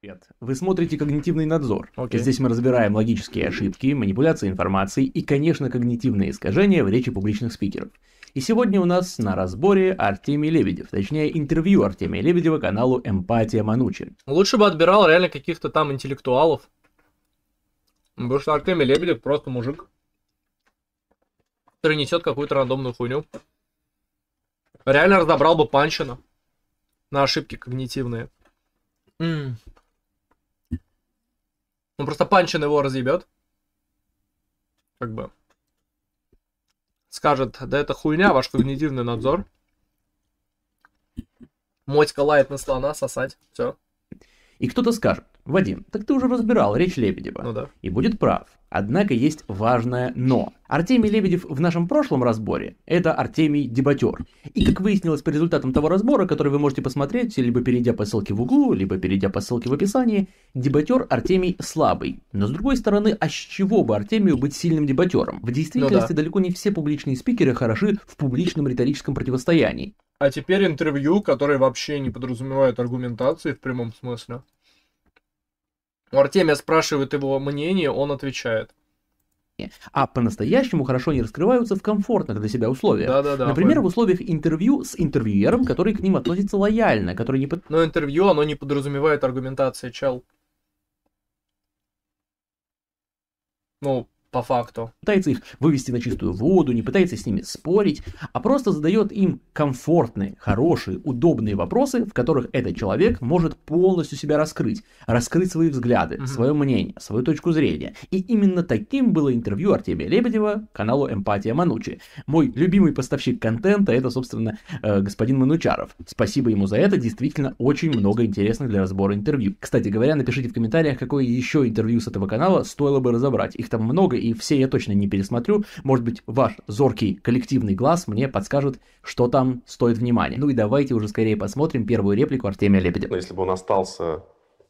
Привет. Вы смотрите «Когнитивный надзор». Okay. Здесь мы разбираем логические ошибки, манипуляции информацией и, конечно, когнитивные искажения в речи публичных спикеров. И сегодня у нас на разборе Артемий Лебедев, точнее интервью Артемия Лебедева каналу «Эмпатия Манучи». Лучше бы отбирал реально каких-то там интеллектуалов. Потому что Артемий Лебедев просто мужик, который несет какую-то рандомную хуйню. Реально разобрал бы Панчина на ошибки когнитивные. Он ну, просто панчен его разъебет. Как бы. Скажет, да это хуйня, ваш когнитивный надзор. Мотька лает на слона, сосать. Все. И кто-то скажет, Вадим, так ты уже разбирал речь Лебедева. Ну да. И будет прав. Однако есть важное «но». Артемий Лебедев в нашем прошлом разборе – это Артемий Дебатер. И как выяснилось по результатам того разбора, который вы можете посмотреть, либо перейдя по ссылке в углу, либо перейдя по ссылке в описании, дебатер Артемий слабый. Но с другой стороны, а с чего бы Артемию быть сильным дебатером? В действительности ну да. далеко не все публичные спикеры хороши в публичном риторическом противостоянии. А теперь интервью, которое вообще не подразумевает аргументации в прямом смысле. Артемия спрашивает его мнение, он отвечает а по-настоящему хорошо не раскрываются в комфортных для себя условиях. Да, да, да. Например, вы... в условиях интервью с интервьюером, который к ним относится лояльно, который не под... Но интервью, оно не подразумевает аргументации, чел. Ну, по факту. Пытается их вывести на чистую воду, не пытается с ними спорить, а просто задает им комфортные, хорошие, удобные вопросы, в которых этот человек может полностью себя раскрыть, раскрыть свои взгляды, Uh -huh. свое мнение, свою точку зрения. И именно таким было интервью Артемия Лебедева каналу Эмпатия Манучи. Мой любимый поставщик контента это, собственно, э, господин Манучаров. Спасибо ему за это, действительно очень много интересных для разбора интервью. Кстати говоря, напишите в комментариях, какое еще интервью с этого канала стоило бы разобрать. Их там много и все я точно не пересмотрю. Может быть, ваш зоркий коллективный глаз мне подскажет, что там стоит внимания. Ну и давайте уже скорее посмотрим первую реплику Артемия Лебедева. Ну, если бы он остался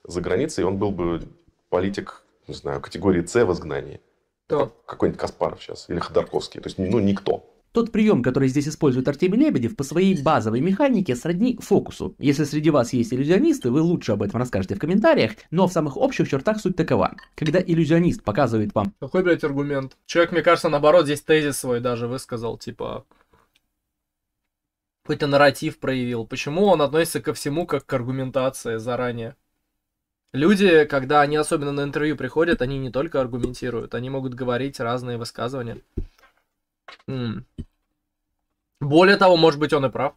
за границей, он был бы политик, не знаю, категории С в изгнании. Да. какой-нибудь Каспаров сейчас или Ходорковский. То есть, ну, никто. Тот прием, который здесь использует Артемий Лебедев, по своей базовой механике сродни фокусу. Если среди вас есть иллюзионисты, вы лучше об этом расскажете в комментариях, но в самых общих чертах суть такова. Когда иллюзионист показывает вам... Какой, блядь, аргумент? Человек, мне кажется, наоборот, здесь тезис свой даже высказал, типа... Какой-то нарратив проявил. Почему он относится ко всему как к аргументации заранее? Люди, когда они особенно на интервью приходят, они не только аргументируют, они могут говорить разные высказывания. Более того, может быть, он и прав.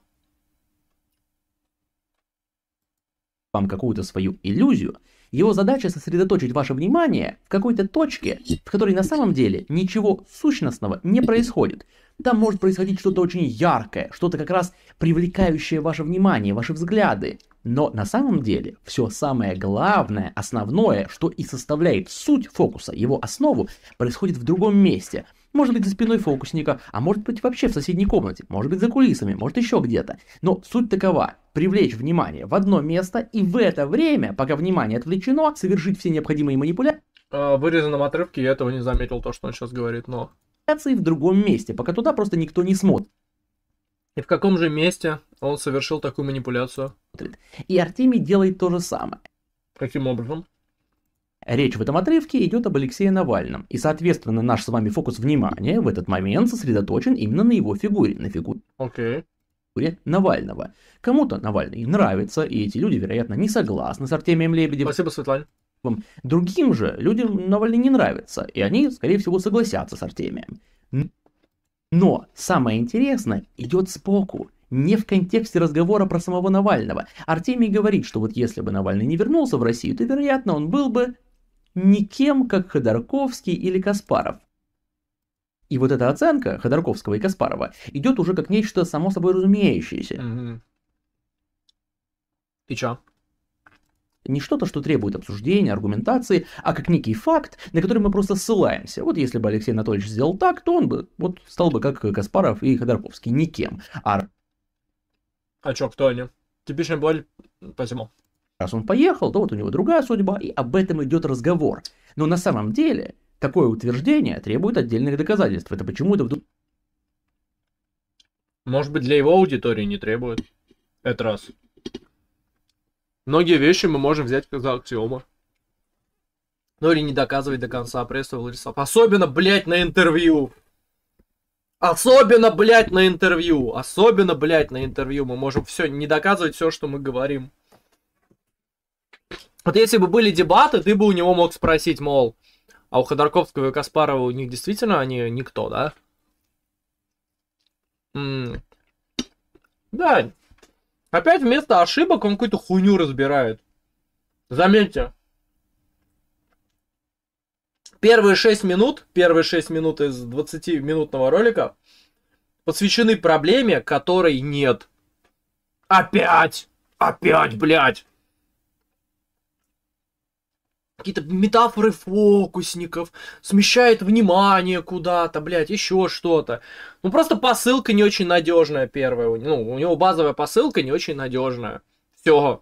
Вам какую-то свою иллюзию, его задача сосредоточить ваше внимание в какой-то точке, в которой на самом деле ничего сущностного не происходит. Там может происходить что-то очень яркое, что-то как раз привлекающее ваше внимание, ваши взгляды. Но на самом деле все самое главное, основное, что и составляет суть фокуса, его основу, происходит в другом месте – может быть, за спиной фокусника, а может быть, вообще в соседней комнате, может быть, за кулисами, может, еще где-то. Но суть такова привлечь внимание в одно место и в это время, пока внимание отвлечено, совершить все необходимые манипуляции. В а, вырезанном отрывке я этого не заметил, то, что он сейчас говорит, но... ...в другом месте, пока туда просто никто не смотрит. И в каком же месте он совершил такую манипуляцию? И Артемий делает то же самое. Каким образом? Речь в этом отрывке идет об Алексее Навальном, и, соответственно, наш с вами фокус внимания в этот момент сосредоточен именно на его фигуре, на фигуре okay. Навального. Кому-то Навальный нравится, и эти люди, вероятно, не согласны с Артемием Лебедевым. Спасибо, Светлана. Другим же людям Навальный не нравится, и они, скорее всего, согласятся с Артемием. Но самое интересное идет споку, не в контексте разговора про самого Навального. Артемий говорит, что вот если бы Навальный не вернулся в Россию, то, вероятно, он был бы никем, как Ходорковский или Каспаров. И вот эта оценка Ходорковского и Каспарова идет уже как нечто само собой разумеющееся. Угу. И чё? Не что-то, что требует обсуждения, аргументации, а как некий факт, на который мы просто ссылаемся. Вот если бы Алексей Анатольевич сделал так, то он бы вот стал бы как Каспаров и Ходорковский, никем. А... А чё, кто они? Типичная боль, почему? раз он поехал, то вот у него другая судьба, и об этом идет разговор. Но на самом деле такое утверждение требует отдельных доказательств. Это почему это вдруг... Может быть, для его аудитории не требует. Это раз. Многие вещи мы можем взять как за аксиома. Ну или не доказывать до конца, а прессу, Владислав. Особенно, блядь, на интервью. Особенно, блядь, на интервью. Особенно, блядь, на интервью. Мы можем все не доказывать все, что мы говорим. Вот если бы были дебаты, ты бы у него мог спросить, мол, а у Ходорковского и Каспарова у них действительно они никто, да? М да. Опять вместо ошибок он какую-то хуйню разбирает. Заметьте. Первые 6 минут, первые 6 минут из 20-минутного ролика посвящены проблеме, которой нет. Опять! Опять, блядь! какие-то метафоры фокусников, смещает внимание куда-то, блядь, еще что-то. Ну просто посылка не очень надежная первая. Ну, у него базовая посылка не очень надежная. Все.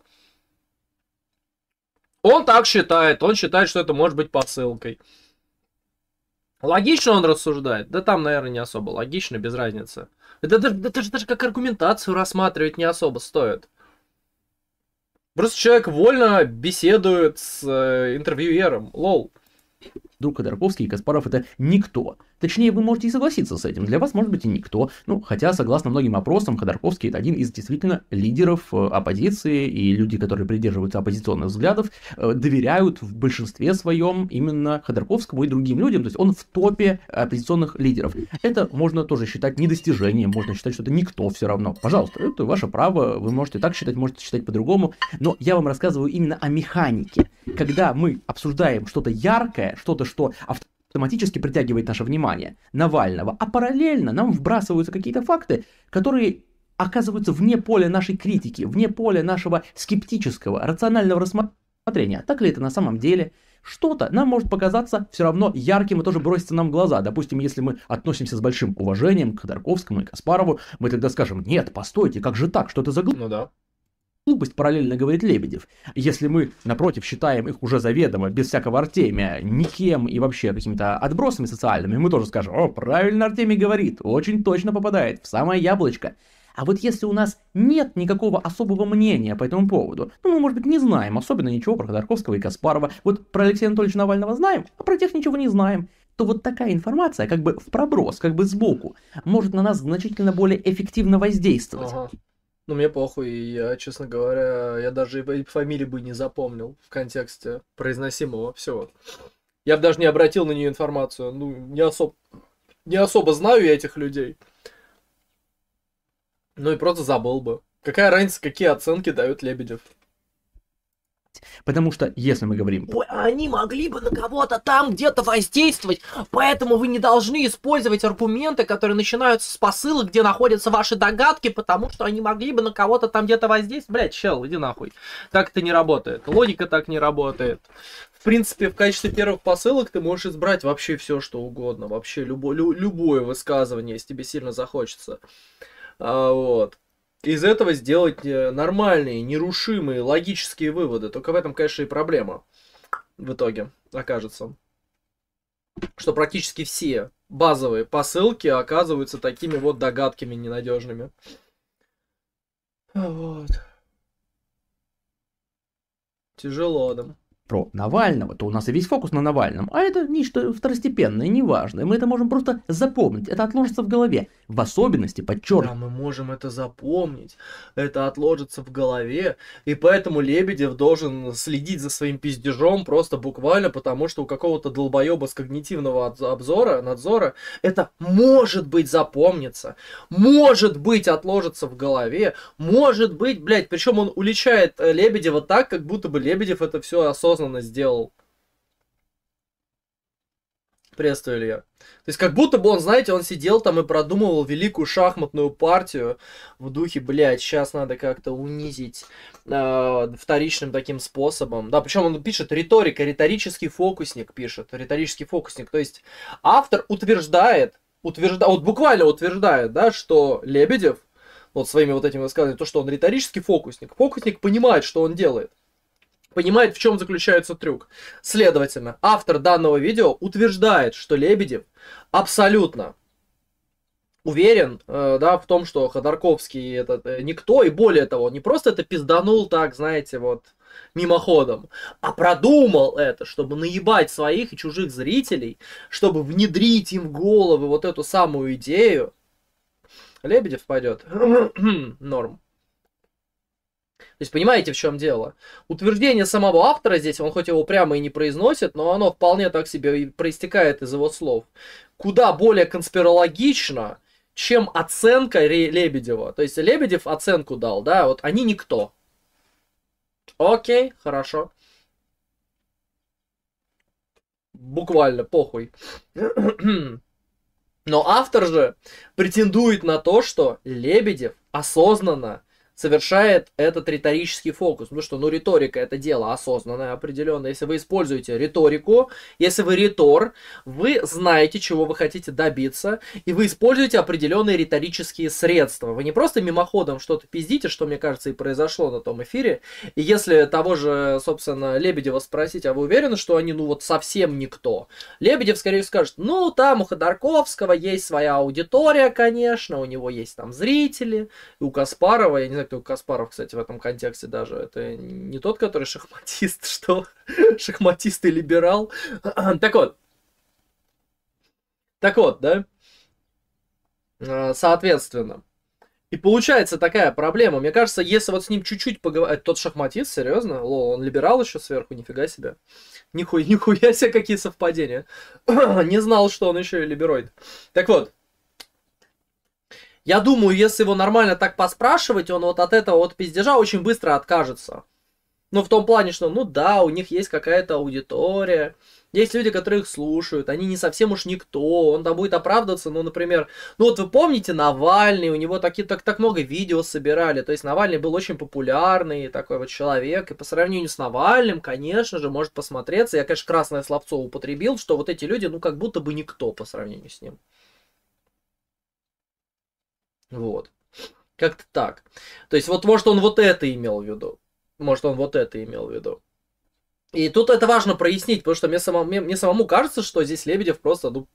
Он так считает, он считает, что это может быть посылкой. Логично он рассуждает? Да там, наверное, не особо логично, без разницы. Это даже, это, это, как аргументацию рассматривать не особо стоит. Просто человек вольно беседует с э, интервьюером. Лол. Друг Ходорковский и Каспаров это никто. Точнее, вы можете и согласиться с этим. Для вас, может быть, и никто. Ну, хотя, согласно многим опросам, Ходорковский – это один из действительно лидеров э, оппозиции, и люди, которые придерживаются оппозиционных взглядов, э, доверяют в большинстве своем именно Ходорковскому и другим людям. То есть он в топе оппозиционных лидеров. Это можно тоже считать недостижением, можно считать, что это никто все равно. Пожалуйста, это ваше право, вы можете так считать, можете считать по-другому, но я вам рассказываю именно о механике. Когда мы обсуждаем что-то яркое, что-то, что авто автоматически притягивает наше внимание Навального, а параллельно нам вбрасываются какие-то факты, которые оказываются вне поля нашей критики, вне поля нашего скептического, рационального рассмотрения. Так ли это на самом деле? Что-то нам может показаться все равно ярким и тоже бросится нам в глаза. Допустим, если мы относимся с большим уважением к Ходорковскому и Каспарову, мы тогда скажем, нет, постойте, как же так, что это за глупость? Ну да глупость параллельно говорит Лебедев. Если мы, напротив, считаем их уже заведомо, без всякого Артемия, никем и вообще какими-то отбросами социальными, мы тоже скажем, о, правильно Артемий говорит, очень точно попадает в самое яблочко. А вот если у нас нет никакого особого мнения по этому поводу, ну мы, может быть, не знаем особенно ничего про Ходорковского и Каспарова, вот про Алексея Анатольевича Навального знаем, а про тех ничего не знаем, то вот такая информация, как бы в проброс, как бы сбоку, может на нас значительно более эффективно воздействовать. Ага. Ну, мне похуй, я, честно говоря, я даже и фамилии бы не запомнил в контексте произносимого всего. Я бы даже не обратил на нее информацию. Ну, не особо, не особо знаю я этих людей. Ну и просто забыл бы. Какая разница, какие оценки дают Лебедев? Потому что, если мы говорим... Ой, они могли бы на кого-то там где-то воздействовать, поэтому вы не должны использовать аргументы, которые начинаются с посылок, где находятся ваши догадки, потому что они могли бы на кого-то там где-то воздействовать. Блять, чел, иди нахуй. Так это не работает. Логика так не работает. В принципе, в качестве первых посылок ты можешь избрать вообще все, что угодно. Вообще любо, лю, любое высказывание, если тебе сильно захочется. А, вот из этого сделать э, нормальные, нерушимые, логические выводы. Только в этом, конечно, и проблема в итоге окажется. Что практически все базовые посылки оказываются такими вот догадками ненадежными. Вот. Тяжело, да. Про Навального, то у нас и весь фокус на Навальном. А это нечто второстепенное, неважное. Мы это можем просто запомнить. Это отложится в голове в особенности подчеркиваю. Да, мы можем это запомнить, это отложится в голове, и поэтому Лебедев должен следить за своим пиздежом просто буквально, потому что у какого-то долбоеба с когнитивного обзора, надзора, это может быть запомнится, может быть отложится в голове, может быть, блядь, причем он уличает э, Лебедева так, как будто бы Лебедев это все осознанно сделал. Приветствую, Илья. То есть как будто бы он, знаете, он сидел там и продумывал великую шахматную партию в духе, блядь, сейчас надо как-то унизить э, вторичным таким способом. Да, причем он пишет риторика, риторический фокусник пишет, риторический фокусник. То есть автор утверждает, утверждает, вот буквально утверждает, да, что Лебедев вот своими вот этими высказываниями, то, что он риторический фокусник. Фокусник понимает, что он делает понимает, в чем заключается трюк. Следовательно, автор данного видео утверждает, что Лебедев абсолютно уверен, э, да, в том, что Ходорковский этот э, никто, и более того, не просто это пизданул так, знаете, вот мимоходом, а продумал это, чтобы наебать своих и чужих зрителей, чтобы внедрить им в головы вот эту самую идею. Лебедев пойдет. Норм. То есть понимаете, в чем дело? Утверждение самого автора здесь, он хоть его прямо и не произносит, но оно вполне так себе и проистекает из его слов. Куда более конспирологично, чем оценка Лебедева. То есть Лебедев оценку дал, да, вот они никто. Окей, хорошо. Буквально, похуй. Но автор же претендует на то, что Лебедев осознанно совершает этот риторический фокус. Потому ну что, ну, риторика это дело осознанное определенно. Если вы используете риторику, если вы ритор, вы знаете, чего вы хотите добиться, и вы используете определенные риторические средства. Вы не просто мимоходом что-то пиздите, что, мне кажется, и произошло на том эфире. И если того же, собственно, Лебедева спросить, а вы уверены, что они, ну, вот совсем никто? Лебедев, скорее скажет, ну, там у Ходорковского есть своя аудитория, конечно, у него есть там зрители, и у Каспарова, я не знаю, это Каспаров, кстати, в этом контексте даже. Это не тот, который шахматист, что шахматист и либерал. так вот. Так вот, да? А, соответственно. И получается такая проблема. Мне кажется, если вот с ним чуть-чуть поговорить... Тот шахматист, серьезно? Лол, он либерал еще сверху, нифига себе. Нихуя, нихуя себе, какие совпадения. не знал, что он еще и либероид. Так вот, я думаю, если его нормально так поспрашивать, он вот от этого вот пиздежа очень быстро откажется. Ну, в том плане, что, ну да, у них есть какая-то аудитория, есть люди, которые их слушают, они не совсем уж никто, он там будет оправдываться, ну, например, ну вот вы помните Навальный, у него таки, так, так много видео собирали, то есть Навальный был очень популярный такой вот человек, и по сравнению с Навальным, конечно же, может посмотреться, я, конечно, красное словцо употребил, что вот эти люди, ну, как будто бы никто по сравнению с ним. Вот. Как-то так. То есть, вот, может, он вот это имел в виду. Может, он вот это имел в виду. И тут это важно прояснить, потому что мне, самому, мне, мне самому кажется, что здесь Лебедев просто, ну,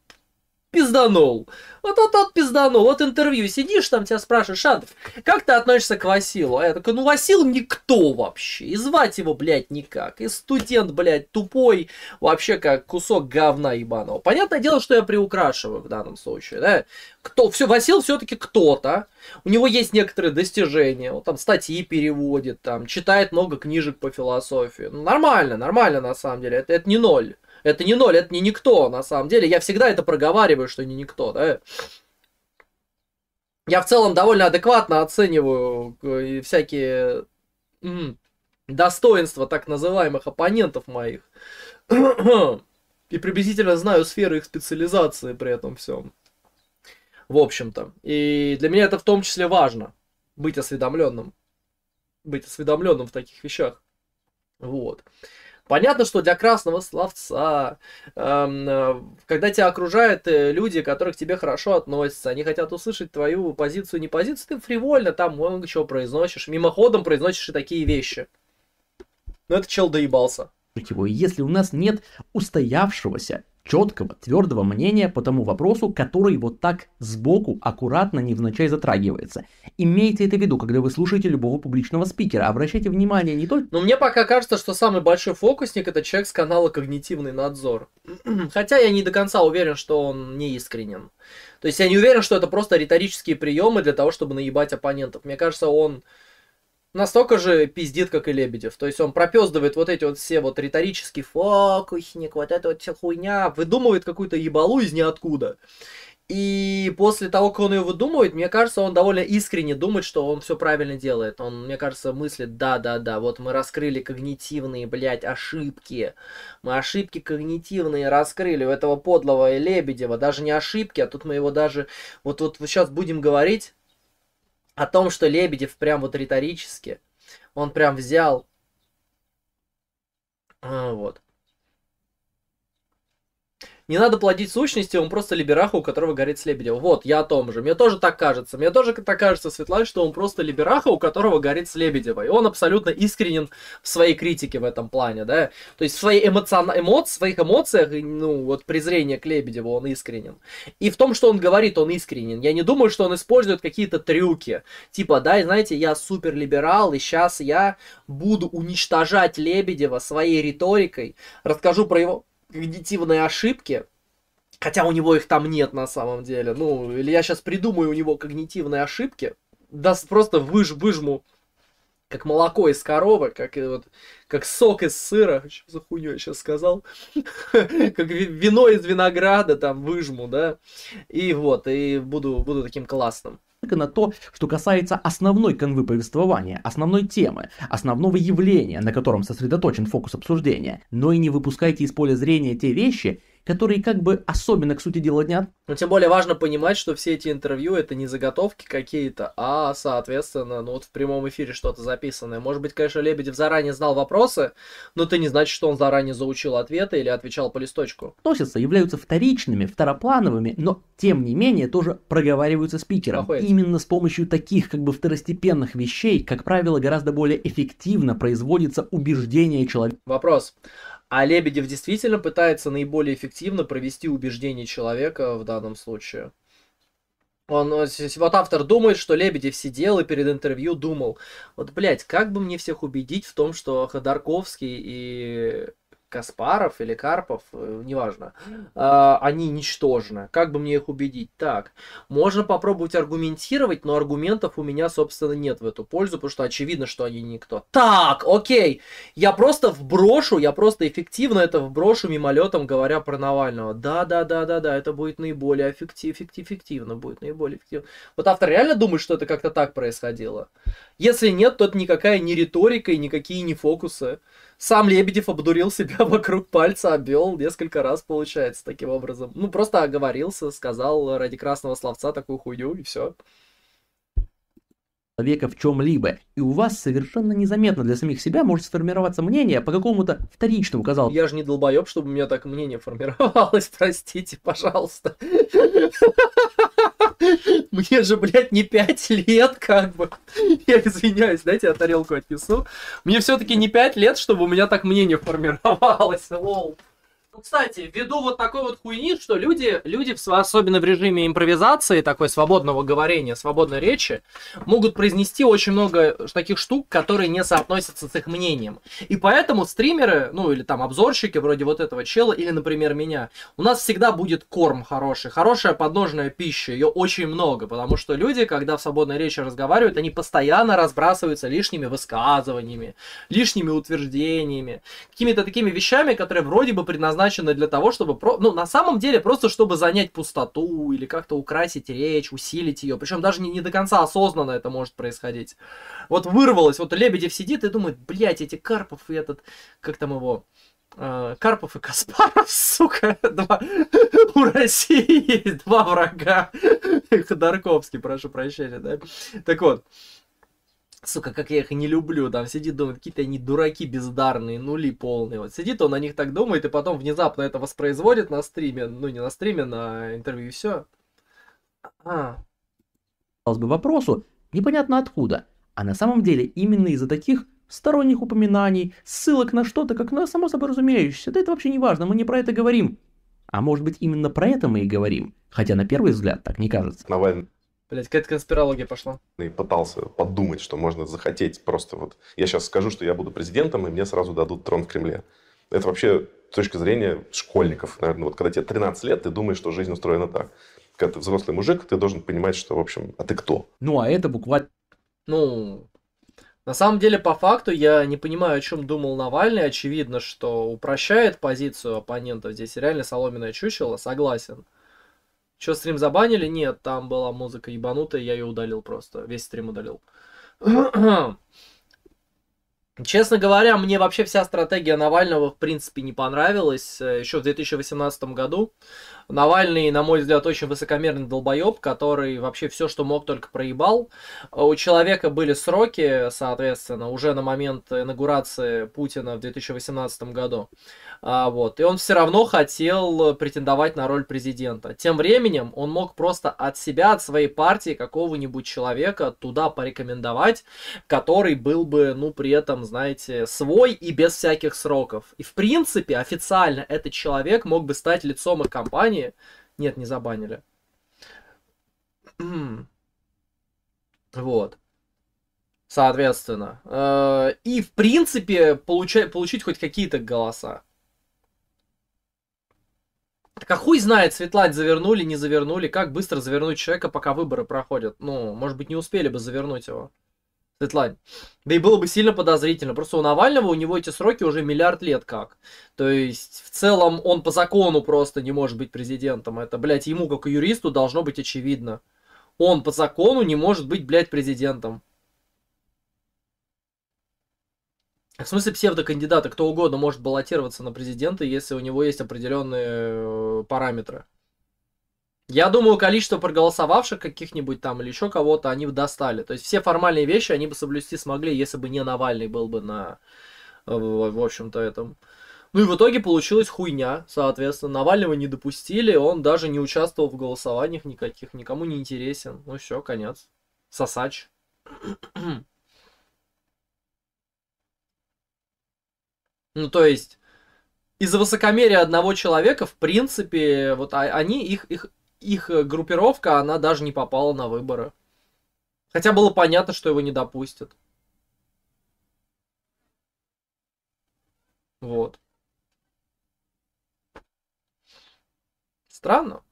пизданул. Вот тот, тот пизданул. Вот интервью сидишь, там тебя спрашивают, Шадов, как ты относишься к Василу? А я такой, ну Васил никто вообще. И звать его, блядь, никак. И студент, блядь, тупой. Вообще как кусок говна ебаного. Понятное дело, что я приукрашиваю в данном случае, да? Кто, все, Васил все-таки кто-то. У него есть некоторые достижения. Вот там статьи переводит, там читает много книжек по философии. Ну, нормально, нормально на самом деле. Это, это не ноль. Это не ноль, это не никто, на самом деле. Я всегда это проговариваю, что не никто, да. Я в целом довольно адекватно оцениваю э, всякие достоинства так называемых оппонентов моих. И приблизительно знаю сферы их специализации при этом всем. В общем-то. И для меня это в том числе важно. Быть осведомленным. Быть осведомленным в таких вещах. Вот. Понятно, что для красного словца, эм, э, когда тебя окружают э, люди, которых к тебе хорошо относятся, они хотят услышать твою позицию, не позицию, ты фривольно там много чего произносишь, мимоходом произносишь и такие вещи. Но ну, этот чел доебался. Его, если у нас нет устоявшегося четкого, твердого мнения по тому вопросу, который вот так сбоку, аккуратно, невзначай затрагивается. Имейте это в виду, когда вы слушаете любого публичного спикера. Обращайте внимание не только... Но мне пока кажется, что самый большой фокусник это человек с канала «Когнитивный надзор». Хотя я не до конца уверен, что он не искренен. То есть я не уверен, что это просто риторические приемы для того, чтобы наебать оппонентов. Мне кажется, он настолько же пиздит, как и Лебедев. То есть он пропездывает вот эти вот все вот риторические фокусник, вот эта вот вся хуйня, выдумывает какую-то ебалу из ниоткуда. И после того, как он ее выдумывает, мне кажется, он довольно искренне думает, что он все правильно делает. Он, мне кажется, мыслит, да-да-да, вот мы раскрыли когнитивные, блядь, ошибки. Мы ошибки когнитивные раскрыли у этого подлого Лебедева. Даже не ошибки, а тут мы его даже... Вот, вот сейчас будем говорить, о том, что Лебедев прям вот риторически, он прям взял, а, вот, не надо плодить сущности, он просто либераха, у которого горит с Лебедева. Вот, я о том же. Мне тоже так кажется. Мне тоже так кажется, Светлана, что он просто либераха, у которого горит с Лебедева. И он абсолютно искренен в своей критике в этом плане, да. То есть в своей эмоцион... эмоци... своих эмоциях, ну, вот презрение к Лебедеву он искренен. И в том, что он говорит, он искренен. Я не думаю, что он использует какие-то трюки. Типа, да, знаете, я супер либерал, и сейчас я буду уничтожать Лебедева своей риторикой, расскажу про его когнитивные ошибки, хотя у него их там нет на самом деле, ну, или я сейчас придумаю у него когнитивные ошибки, даст просто выж, выжму как молоко из коровы, как, вот, как сок из сыра, что за хуйню я сейчас сказал, как вино из винограда там выжму, да, и вот, и буду, буду таким классным на то, что касается основной конвы повествования, основной темы, основного явления, на котором сосредоточен фокус обсуждения, но и не выпускайте из поля зрения те вещи, которые как бы особенно к сути дела дня. Но тем более важно понимать, что все эти интервью это не заготовки какие-то, а, соответственно, ну вот в прямом эфире что-то записанное. Может быть, конечно, Лебедев заранее знал вопросы, но это не значит, что он заранее заучил ответы или отвечал по листочку. Относятся, являются вторичными, второплановыми, но тем не менее тоже проговариваются спикером. Похуй. Именно с помощью таких как бы второстепенных вещей, как правило, гораздо более эффективно производится убеждение человека. Вопрос. А Лебедев действительно пытается наиболее эффективно провести убеждение человека в данном случае. Он, э, вот автор думает, что Лебедев сидел и перед интервью думал, вот, блядь, как бы мне всех убедить в том, что Ходорковский и Каспаров или Карпов, э, неважно, а, они ничтожны. Как бы мне их убедить? Так, можно попробовать аргументировать, но аргументов у меня, собственно, нет в эту пользу, потому что очевидно, что они никто. Так, окей, я просто вброшу, я просто эффективно это вброшу мимолетом, говоря про Навального. Да-да-да-да-да, это будет наиболее эффектив, эффектив, эффективно, будет наиболее эффективно. Вот автор реально думает, что это как-то так происходило? Если нет, то это никакая не риторика и никакие не фокусы. Сам Лебедев обдурил себя вокруг пальца, обвел несколько раз, получается, таким образом. Ну, просто оговорился, сказал ради красного словца такую хуйню, и все человека в чем-либо, и у вас совершенно незаметно для самих себя может сформироваться мнение по какому-то вторичному, казалось. Я же не долбоеб, чтобы у меня так мнение формировалось, простите, пожалуйста. Мне же, блядь, не 5 лет, как бы. Я извиняюсь, дайте я тарелку отнесу. Мне все-таки не 5 лет, чтобы у меня так мнение формировалось. Лол. Ну, кстати, ввиду вот такой вот хуйни, что люди, люди, особенно в режиме импровизации, такой свободного говорения, свободной речи, могут произнести очень много таких штук, которые не соотносятся с их мнением. И поэтому стримеры, ну или там обзорщики вроде вот этого чела, или, например, меня, у нас всегда будет корм хороший, хорошая подножная пища, ее очень много, потому что люди, когда в свободной речи разговаривают, они постоянно разбрасываются лишними высказываниями, лишними утверждениями, какими-то такими вещами, которые вроде бы предназначены предназначены для того, чтобы, про... ну, на самом деле, просто чтобы занять пустоту или как-то украсить речь, усилить ее. Причем даже не, не до конца осознанно это может происходить. Вот вырвалось, вот Лебедев сидит и думает, блядь, эти Карпов и этот, как там его, э, Карпов и Каспаров, сука, два... у России есть два врага. Ходорковский, прошу прощения, да? Так вот, сука, как я их не люблю, там сидит, думает, какие-то они дураки бездарные, нули полные. Вот сидит он о них так думает, и потом внезапно это воспроизводит на стриме, ну не на стриме, на интервью, и все. А. бы вопросу, непонятно откуда. А на самом деле именно из-за таких сторонних упоминаний, ссылок на что-то, как на само собой разумеющееся, да это вообще не важно, мы не про это говорим. А может быть именно про это мы и говорим, хотя на первый взгляд так не кажется. Навальный Блять, какая-то конспирология пошла. И пытался подумать, что можно захотеть просто вот... Я сейчас скажу, что я буду президентом, и мне сразу дадут трон в Кремле. Это вообще с точки зрения школьников, наверное. Вот когда тебе 13 лет, ты думаешь, что жизнь устроена так. Когда ты взрослый мужик, ты должен понимать, что, в общем, а ты кто? Ну, а это буквально... Ну, на самом деле, по факту, я не понимаю, о чем думал Навальный. Очевидно, что упрощает позицию оппонента Здесь реально соломенное чучело, согласен. Что стрим забанили? Нет, там была музыка ебанутая, я ее удалил просто. Весь стрим удалил. Честно говоря, мне вообще вся стратегия Навального, в принципе, не понравилась. Э, Еще в 2018 году Навальный, на мой взгляд, очень высокомерный долбоеб, который вообще все, что мог, только проебал. У человека были сроки, соответственно, уже на момент инаугурации Путина в 2018 году. А, вот. И он все равно хотел претендовать на роль президента. Тем временем он мог просто от себя, от своей партии какого-нибудь человека туда порекомендовать, который был бы, ну, при этом, знаете, свой и без всяких сроков. И, в принципе, официально этот человек мог бы стать лицом их компании, забанили? Нет, не забанили. Вот. Соответственно. Э, и, в принципе, получать, получить хоть какие-то голоса. Так а хуй знает, Светлать завернули, не завернули. Как быстро завернуть человека, пока выборы проходят? Ну, может быть, не успели бы завернуть его дедлайн. Да и было бы сильно подозрительно. Просто у Навального, у него эти сроки уже миллиард лет как. То есть, в целом, он по закону просто не может быть президентом. Это, блядь, ему, как юристу, должно быть очевидно. Он по закону не может быть, блядь, президентом. В смысле псевдокандидата кто угодно может баллотироваться на президента, если у него есть определенные э, параметры. Я думаю, количество проголосовавших каких-нибудь там или еще кого-то они бы достали. То есть все формальные вещи они бы соблюсти смогли, если бы не Навальный был бы на, э, в общем-то, этом. Ну и в итоге получилась хуйня, соответственно. Навального не допустили, он даже не участвовал в голосованиях никаких, никому не интересен. Ну все, конец. Сосач. ну то есть... Из-за высокомерия одного человека, в принципе, вот а, они их, их их э, группировка, она даже не попала на выборы. Хотя было понятно, что его не допустят. Вот. Странно.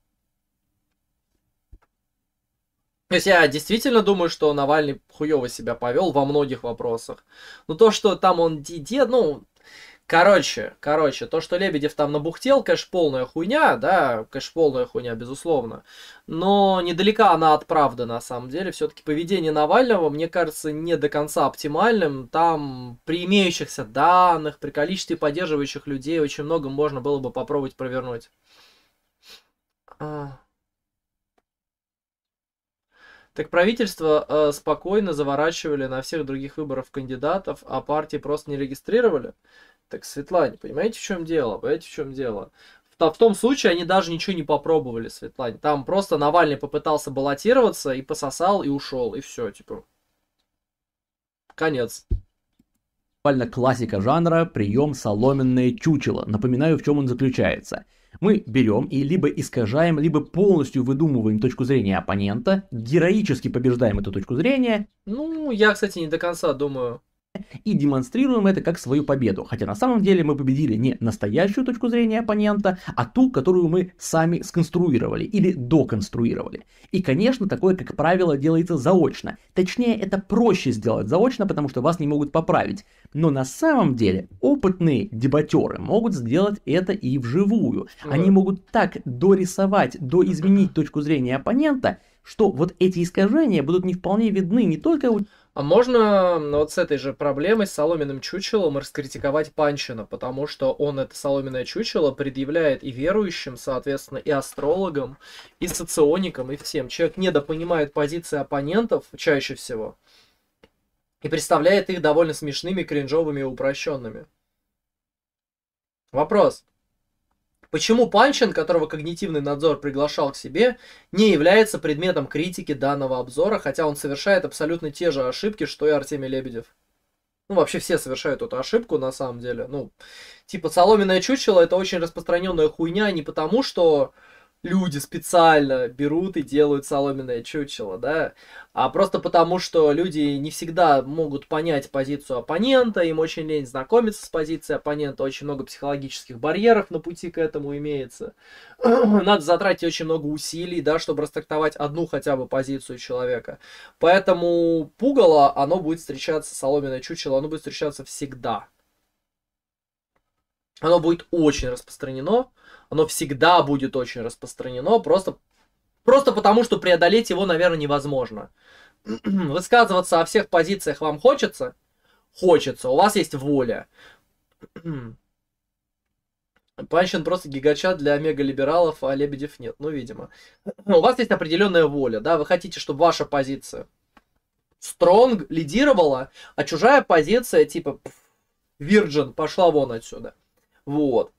То есть я действительно думаю, что Навальный хуево себя повел во многих вопросах. Но то, что там он дед, ну, Короче, короче, то, что Лебедев там набухтел, конечно, полная хуйня, да, конечно, полная хуйня, безусловно. Но недалека она от правды, на самом деле. Все-таки поведение Навального, мне кажется, не до конца оптимальным. Там при имеющихся данных, при количестве поддерживающих людей очень много можно было бы попробовать провернуть. А... Так правительство э, спокойно заворачивали на всех других выборов кандидатов, а партии просто не регистрировали. Так, Светлане, понимаете, в чем дело? Понимаете, в чем дело? в том случае они даже ничего не попробовали, Светлане. Там просто Навальный попытался баллотироваться и пососал, и ушел, и все, типа. Конец. Буквально классика жанра, прием соломенное чучело. Напоминаю, в чем он заключается. Мы берем и либо искажаем, либо полностью выдумываем точку зрения оппонента, героически побеждаем эту точку зрения. Ну, я, кстати, не до конца думаю и демонстрируем это как свою победу. Хотя на самом деле мы победили не настоящую точку зрения оппонента, а ту, которую мы сами сконструировали или доконструировали. И, конечно, такое, как правило, делается заочно. Точнее, это проще сделать заочно, потому что вас не могут поправить. Но на самом деле опытные дебатеры могут сделать это и вживую. Они могут так дорисовать, доизменить точку зрения оппонента, что вот эти искажения будут не вполне видны не только а можно вот с этой же проблемой, с соломенным чучелом, раскритиковать Панчина, потому что он это соломенное чучело предъявляет и верующим, соответственно, и астрологам, и соционикам, и всем. Человек недопонимает позиции оппонентов чаще всего и представляет их довольно смешными, кринжовыми и упрощенными. Вопрос. Почему Панчин, которого когнитивный надзор приглашал к себе, не является предметом критики данного обзора, хотя он совершает абсолютно те же ошибки, что и Артемий Лебедев? Ну, вообще все совершают эту ошибку, на самом деле. Ну, типа, соломенное чучело – это очень распространенная хуйня не потому, что люди специально берут и делают соломенное чучело, да, а просто потому, что люди не всегда могут понять позицию оппонента, им очень лень знакомиться с позицией оппонента, очень много психологических барьеров на пути к этому имеется. Надо затратить очень много усилий, да, чтобы растрактовать одну хотя бы позицию человека. Поэтому пугало, оно будет встречаться, соломенное чучело, оно будет встречаться всегда оно будет очень распространено, оно всегда будет очень распространено, просто, просто потому, что преодолеть его, наверное, невозможно. Высказываться о всех позициях вам хочется? Хочется, у вас есть воля. Панчин просто гигачат для мегалибералов, а Лебедев нет, ну, видимо. У вас есть определенная воля, да, вы хотите, чтобы ваша позиция стронг лидировала, а чужая позиция типа Virgin пошла вон отсюда. Вот.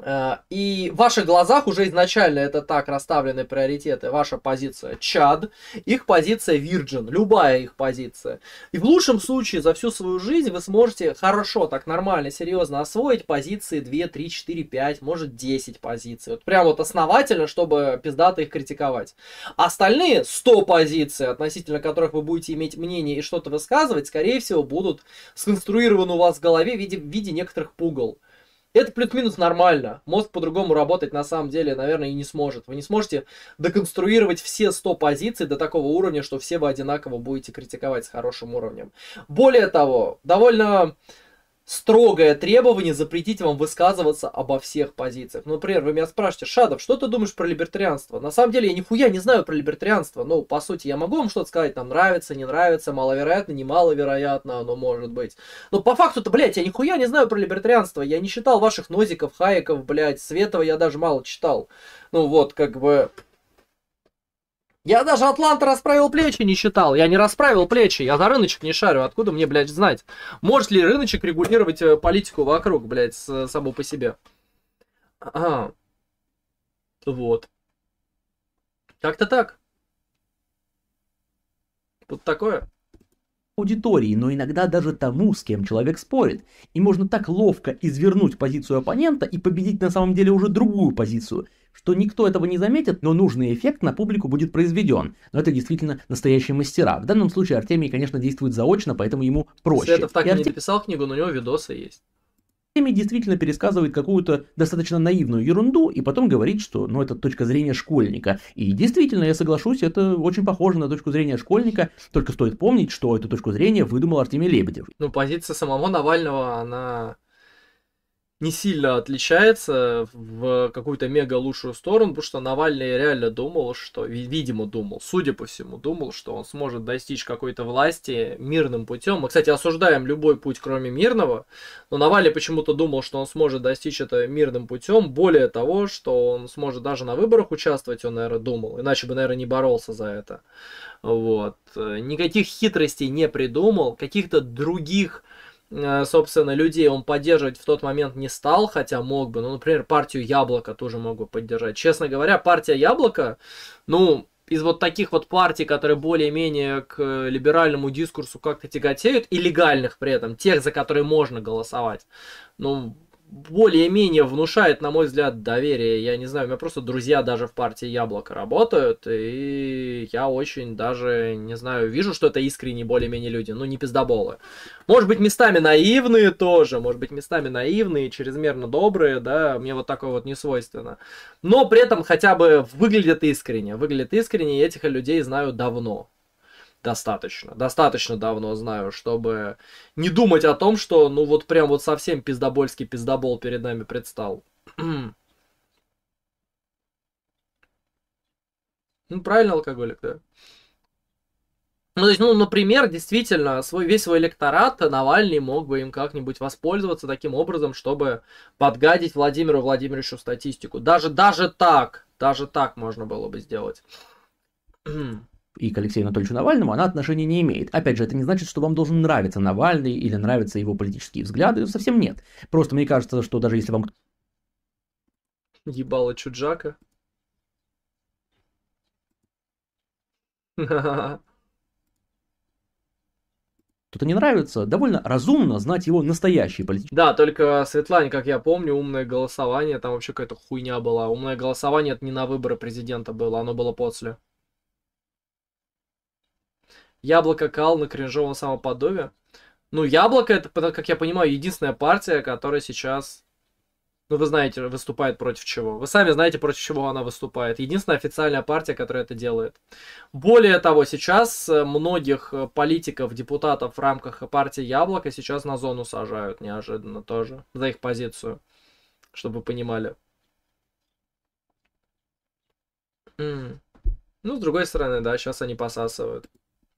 Э, и в ваших глазах уже изначально это так расставлены приоритеты. Ваша позиция чад, их позиция virgin, любая их позиция. И в лучшем случае за всю свою жизнь вы сможете хорошо, так нормально, серьезно освоить позиции 2, 3, 4, 5, может 10 позиций. Вот прям вот основательно, чтобы пиздато их критиковать. Остальные 100 позиций, относительно которых вы будете иметь мнение и что-то высказывать, скорее всего будут сконструированы у вас в голове в виде, в виде некоторых пугал. Это плюс-минус нормально. Мозг по-другому работать на самом деле, наверное, и не сможет. Вы не сможете деконструировать все 100 позиций до такого уровня, что все вы одинаково будете критиковать с хорошим уровнем. Более того, довольно строгое требование запретить вам высказываться обо всех позициях. Ну, например, вы меня спрашиваете, Шадов, что ты думаешь про либертарианство? На самом деле я нихуя не знаю про либертарианство. Ну, по сути, я могу вам что-то сказать, там нравится, не нравится, маловероятно, немаловероятно, оно может быть. Но по факту-то, блядь, я нихуя не знаю про либертарианство. Я не читал ваших нозиков, хаеков, блядь, Светова я даже мало читал. Ну вот, как бы, я даже Атланта расправил плечи не читал. Я не расправил плечи, я за рыночек не шарю. Откуда мне, блядь, знать? Может ли рыночек регулировать э, политику вокруг, блядь, с э, собой по себе? А, вот. Как-то так. Вот такое. Аудитории, но иногда даже тому, с кем человек спорит. И можно так ловко извернуть позицию оппонента и победить на самом деле уже другую позицию – что никто этого не заметит, но нужный эффект на публику будет произведен. Но это действительно настоящие мастера. В данном случае Артемий, конечно, действует заочно, поэтому ему проще. Светов так и, и Артем... не написал книгу, но у него видосы есть. Артемий действительно пересказывает какую-то достаточно наивную ерунду и потом говорит, что ну, это точка зрения школьника. И действительно, я соглашусь, это очень похоже на точку зрения школьника, только стоит помнить, что эту точку зрения выдумал Артемий Лебедев. Ну, позиция самого Навального, она не сильно отличается в какую-то мега лучшую сторону, потому что Навальный реально думал, что, видимо, думал, судя по всему, думал, что он сможет достичь какой-то власти мирным путем. Мы, кстати, осуждаем любой путь, кроме мирного, но Навальный почему-то думал, что он сможет достичь это мирным путем. Более того, что он сможет даже на выборах участвовать, он, наверное, думал, иначе бы, наверное, не боролся за это. Вот. Никаких хитростей не придумал, каких-то других Э, собственно, людей он поддерживать в тот момент не стал, хотя мог бы. Ну, например, партию Яблоко тоже мог бы поддержать. Честно говоря, партия Яблоко, ну, из вот таких вот партий, которые более-менее к э, либеральному дискурсу как-то тяготеют, и легальных при этом, тех, за которые можно голосовать. Ну, более-менее внушает, на мой взгляд, доверие. Я не знаю, у меня просто друзья даже в партии Яблоко работают, и я очень даже, не знаю, вижу, что это искренние более-менее люди, ну не пиздоболы. Может быть, местами наивные тоже, может быть, местами наивные, чрезмерно добрые, да, мне вот такое вот не свойственно. Но при этом хотя бы выглядят искренне, выглядят искренне, и этих людей знаю давно достаточно, достаточно давно знаю, чтобы не думать о том, что ну вот прям вот совсем пиздобольский пиздобол перед нами предстал. ну, правильно, алкоголик, да? Ну, то есть, ну, например, действительно, свой, весь свой электорат Навальный мог бы им как-нибудь воспользоваться таким образом, чтобы подгадить Владимиру Владимировичу статистику. Даже, даже так, даже так можно было бы сделать. и к Алексею Анатольевичу Навальному, она отношения не имеет. Опять же, это не значит, что вам должен нравиться Навальный или нравятся его политические взгляды, совсем нет. Просто мне кажется, что даже если вам... Ебало чуджака. Кто-то не нравится, довольно разумно знать его настоящие политические... Да, только Светлане, как я помню, умное голосование, там вообще какая-то хуйня была. Умное голосование это не на выборы президента было, оно было после. Яблоко Кал на кринжовом самоподобии. Ну, Яблоко, это, как я понимаю, единственная партия, которая сейчас, ну, вы знаете, выступает против чего. Вы сами знаете, против чего она выступает. Единственная официальная партия, которая это делает. Более того, сейчас э, многих э, политиков, депутатов в рамках партии Яблоко сейчас на зону сажают, неожиданно тоже, за их позицию, чтобы вы понимали. Ну, с другой стороны, да, сейчас они посасывают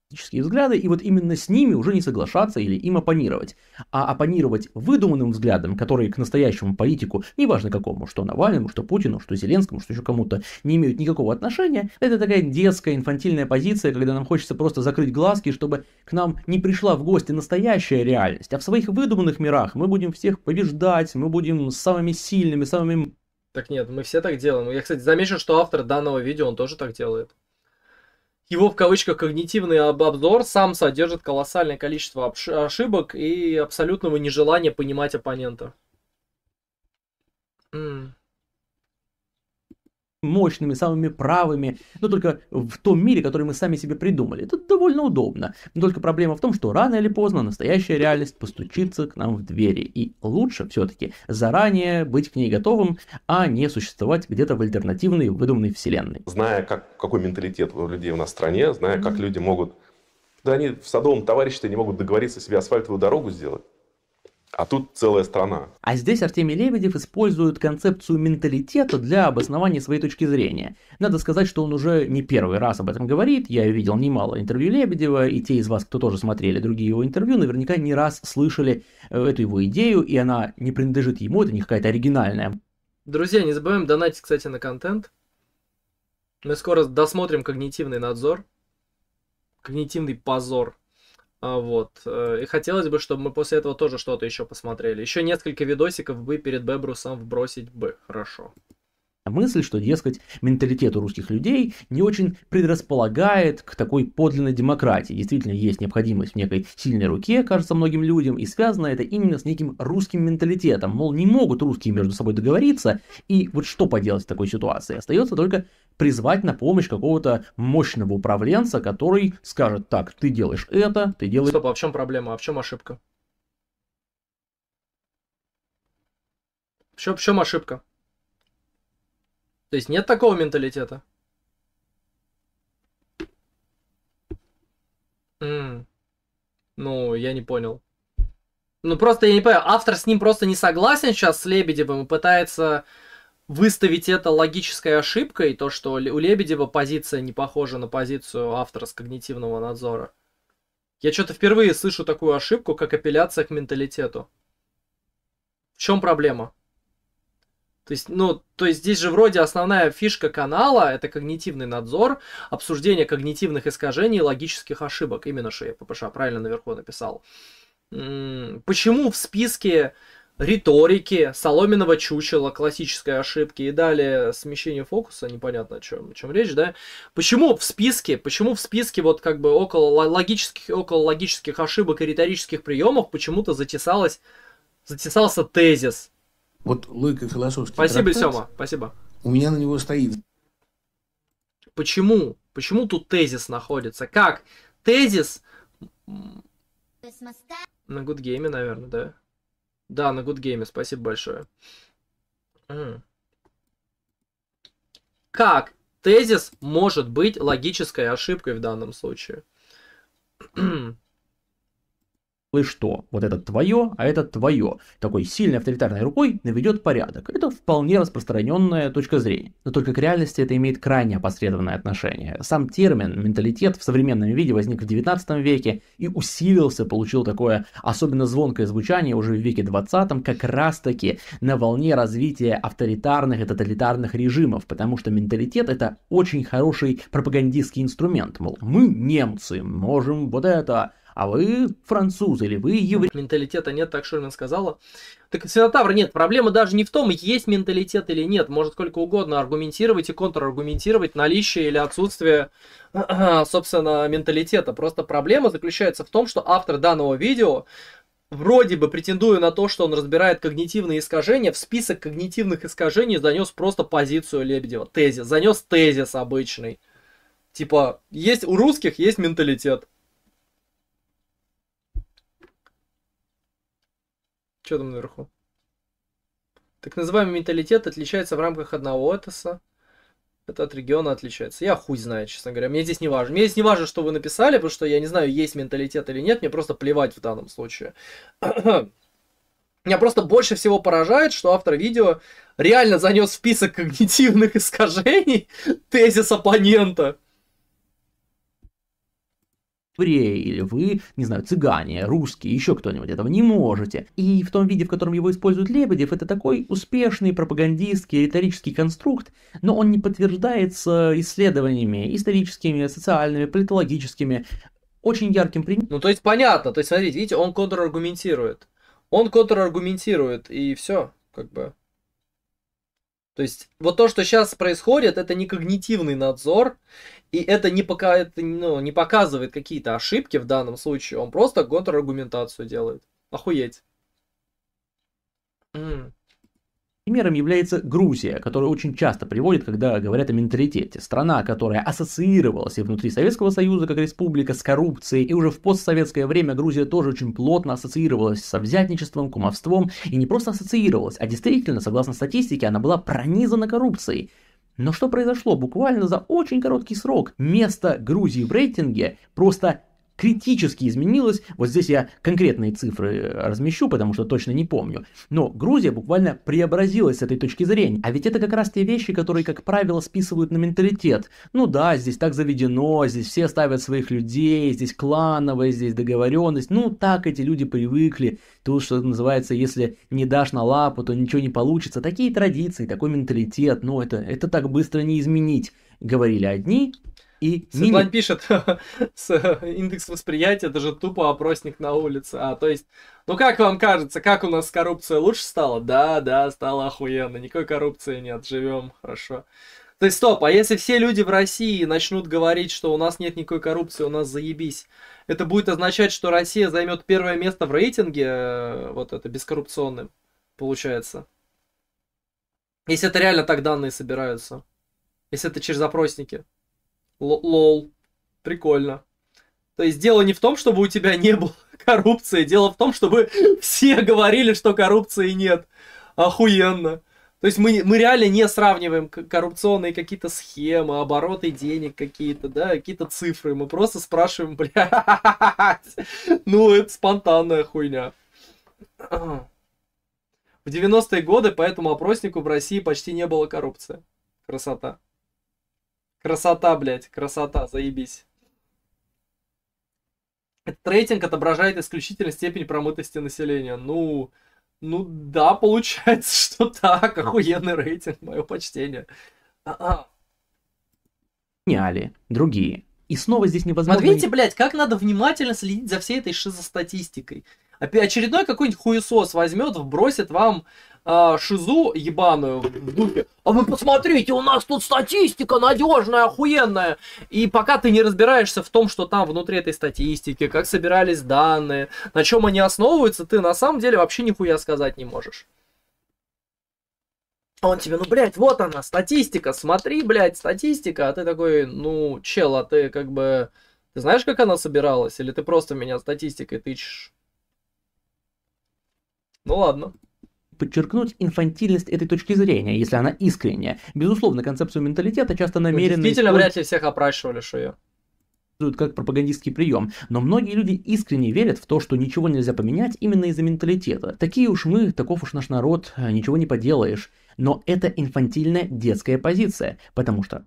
политические взгляды, и вот именно с ними уже не соглашаться или им оппонировать, а оппонировать выдуманным взглядом, которые к настоящему политику, неважно какому, что Навальному, что Путину, что Зеленскому, что еще кому-то, не имеют никакого отношения, это такая детская, инфантильная позиция, когда нам хочется просто закрыть глазки, чтобы к нам не пришла в гости настоящая реальность, а в своих выдуманных мирах мы будем всех побеждать, мы будем самыми сильными, самыми... Так нет, мы все так делаем. Я, кстати, замечу, что автор данного видео, он тоже так делает его, в кавычках, когнитивный обзор сам содержит колоссальное количество ошибок и абсолютного нежелания понимать оппонента мощными, самыми правыми, но только в том мире, который мы сами себе придумали. Это довольно удобно. Но только проблема в том, что рано или поздно настоящая реальность постучится к нам в двери. И лучше все-таки заранее быть к ней готовым, а не существовать где-то в альтернативной выдуманной вселенной. Зная, как, какой менталитет у людей у нас в стране, зная, как люди могут... Да они в садовом товариществе не могут договориться себе асфальтовую дорогу сделать. А тут целая страна. А здесь Артемий Лебедев использует концепцию менталитета для обоснования своей точки зрения. Надо сказать, что он уже не первый раз об этом говорит. Я видел немало интервью Лебедева, и те из вас, кто тоже смотрели другие его интервью, наверняка не раз слышали э, эту его идею, и она не принадлежит ему, это не какая-то оригинальная. Друзья, не забываем донатить, кстати, на контент. Мы скоро досмотрим когнитивный надзор. Когнитивный позор. А, вот. Э, и хотелось бы, чтобы мы после этого тоже что-то еще посмотрели. Еще несколько видосиков бы перед Бебрусом вбросить бы. Хорошо. А мысль, что, дескать, менталитет у русских людей не очень предрасполагает к такой подлинной демократии. Действительно, есть необходимость в некой сильной руке, кажется, многим людям, и связано это именно с неким русским менталитетом. Мол, не могут русские между собой договориться, и вот что поделать в такой ситуации? Остается только призвать на помощь какого-то мощного управленца, который скажет, так, ты делаешь это, ты делаешь... Стоп, а в чем проблема, а в чем ошибка? В чем, в чем ошибка? То есть нет такого менталитета? М ну, я не понял. Ну, просто я не понял. Автор с ним просто не согласен сейчас с Лебедевым и пытается выставить это логической ошибкой, то, что у Лебедева позиция не похожа на позицию автора с когнитивного надзора. Я что-то впервые слышу такую ошибку, как апелляция к менталитету. В чем проблема? То есть, ну, то есть здесь же вроде основная фишка канала – это когнитивный надзор, обсуждение когнитивных искажений логических ошибок. Именно что я ППШ правильно наверху написал. М-м, почему в списке риторики, соломенного чучела, классической ошибки и далее смещение фокуса, непонятно о чем, о чем речь, да? Почему в списке, почему в списке вот как бы около логических, около логических ошибок и риторических приемов почему-то затесалось, затесался тезис – вот логика философский Спасибо, трактат, Сема, спасибо. У меня на него стоит. Почему? Почему тут тезис находится? Как? Тезис... На Good Game, наверное, да? Да, на Good Game. спасибо большое. Как тезис может быть логической ошибкой в данном случае? слышь что, вот это твое, а это твое. Такой сильной авторитарной рукой наведет порядок. Это вполне распространенная точка зрения. Но только к реальности это имеет крайне опосредованное отношение. Сам термин «менталитет» в современном виде возник в 19 веке и усилился, получил такое особенно звонкое звучание уже в веке 20 как раз таки на волне развития авторитарных и тоталитарных режимов, потому что менталитет это очень хороший пропагандистский инструмент, мол, мы немцы, можем вот это, а вы француз или вы еврей. Менталитета нет, так Шульман сказала. Так Синотавр нет, проблема даже не в том, есть менталитет или нет, может сколько угодно аргументировать и контраргументировать наличие или отсутствие, собственно, менталитета. Просто проблема заключается в том, что автор данного видео вроде бы претендуя на то, что он разбирает когнитивные искажения, в список когнитивных искажений занес просто позицию Лебедева, тезис, занес тезис обычный. Типа, есть у русских есть менталитет. Что там наверху? Так называемый менталитет отличается в рамках одного этоса. Это от региона отличается. Я хуй знаю, честно говоря. Мне здесь не важно. Мне здесь не важно, что вы написали, потому что я не знаю, есть менталитет или нет. Мне просто плевать в данном случае. Меня просто больше всего поражает, что автор видео реально занес в список когнитивных искажений тезис оппонента евреи или вы, не знаю, цыгане, русские, еще кто-нибудь, этого не можете. И в том виде, в котором его использует Лебедев, это такой успешный пропагандистский риторический конструкт, но он не подтверждается исследованиями историческими, социальными, политологическими, очень ярким примером. Ну, то есть понятно, то есть, смотрите, видите, он контраргументирует. Он контраргументирует, и все, как бы. То есть вот то, что сейчас происходит, это не когнитивный надзор, и это не, пока, это, ну, не показывает какие-то ошибки в данном случае, он просто контраргументацию делает. Охуеть. М Примером является Грузия, которую очень часто приводят, когда говорят о менталитете. Страна, которая ассоциировалась и внутри Советского Союза как республика с коррупцией, и уже в постсоветское время Грузия тоже очень плотно ассоциировалась со взятничеством, кумовством, и не просто ассоциировалась, а действительно, согласно статистике, она была пронизана коррупцией. Но что произошло буквально за очень короткий срок? Место Грузии в рейтинге просто критически изменилось. Вот здесь я конкретные цифры э, размещу, потому что точно не помню. Но Грузия буквально преобразилась с этой точки зрения. А ведь это как раз те вещи, которые, как правило, списывают на менталитет. Ну да, здесь так заведено, здесь все ставят своих людей, здесь клановая, здесь договоренность. Ну так эти люди привыкли. Тут, что называется, если не дашь на лапу, то ничего не получится. Такие традиции, такой менталитет, ну это, это так быстро не изменить. Говорили одни, и Светлана пишет, с индекс восприятия, даже тупо опросник на улице. А, то есть, ну как вам кажется, как у нас коррупция лучше стала? Да, да, стало охуенно, никакой коррупции нет, живем хорошо. То есть, стоп, а если все люди в России начнут говорить, что у нас нет никакой коррупции, у нас заебись, это будет означать, что Россия займет первое место в рейтинге, э, вот это, бескоррупционным, получается. Если это реально так данные собираются. Если это через запросники лол. Прикольно. То есть дело не в том, чтобы у тебя не было коррупции, дело в том, чтобы все говорили, что коррупции нет. Охуенно. То есть мы, мы реально не сравниваем коррупционные какие-то схемы, обороты денег какие-то, да, какие-то цифры. Мы просто спрашиваем, блядь, ну это спонтанная хуйня. В 90-е годы по этому опроснику в России почти не было коррупции. Красота. Красота, блядь, красота, заебись. Этот рейтинг отображает исключительно степень промытости населения. Ну, ну да, получается, что так. Ну. Охуенный рейтинг, мое почтение. а Сняли другие. И снова здесь невозможно... Вот видите, блядь, как надо внимательно следить за всей этой шизостатистикой. Очередной какой-нибудь хуесос возьмет, вбросит вам а, шизу ебаную в духе. А вы посмотрите, у нас тут статистика надежная, охуенная. И пока ты не разбираешься в том, что там внутри этой статистики, как собирались данные, на чем они основываются, ты на самом деле вообще нихуя сказать не можешь. А он тебе, ну, блядь, вот она, статистика, смотри, блядь, статистика. А ты такой, ну, чел, а ты как бы... Ты знаешь, как она собиралась? Или ты просто меня статистикой тычешь? Ну ладно подчеркнуть инфантильность этой точки зрения, если она искренняя. Безусловно, концепцию менталитета часто ну, намеренно... Ну, действительно, использ... вряд ли всех опрашивали, что ее как пропагандистский прием, но многие люди искренне верят в то, что ничего нельзя поменять именно из-за менталитета. Такие уж мы, таков уж наш народ, ничего не поделаешь. Но это инфантильная детская позиция, потому что...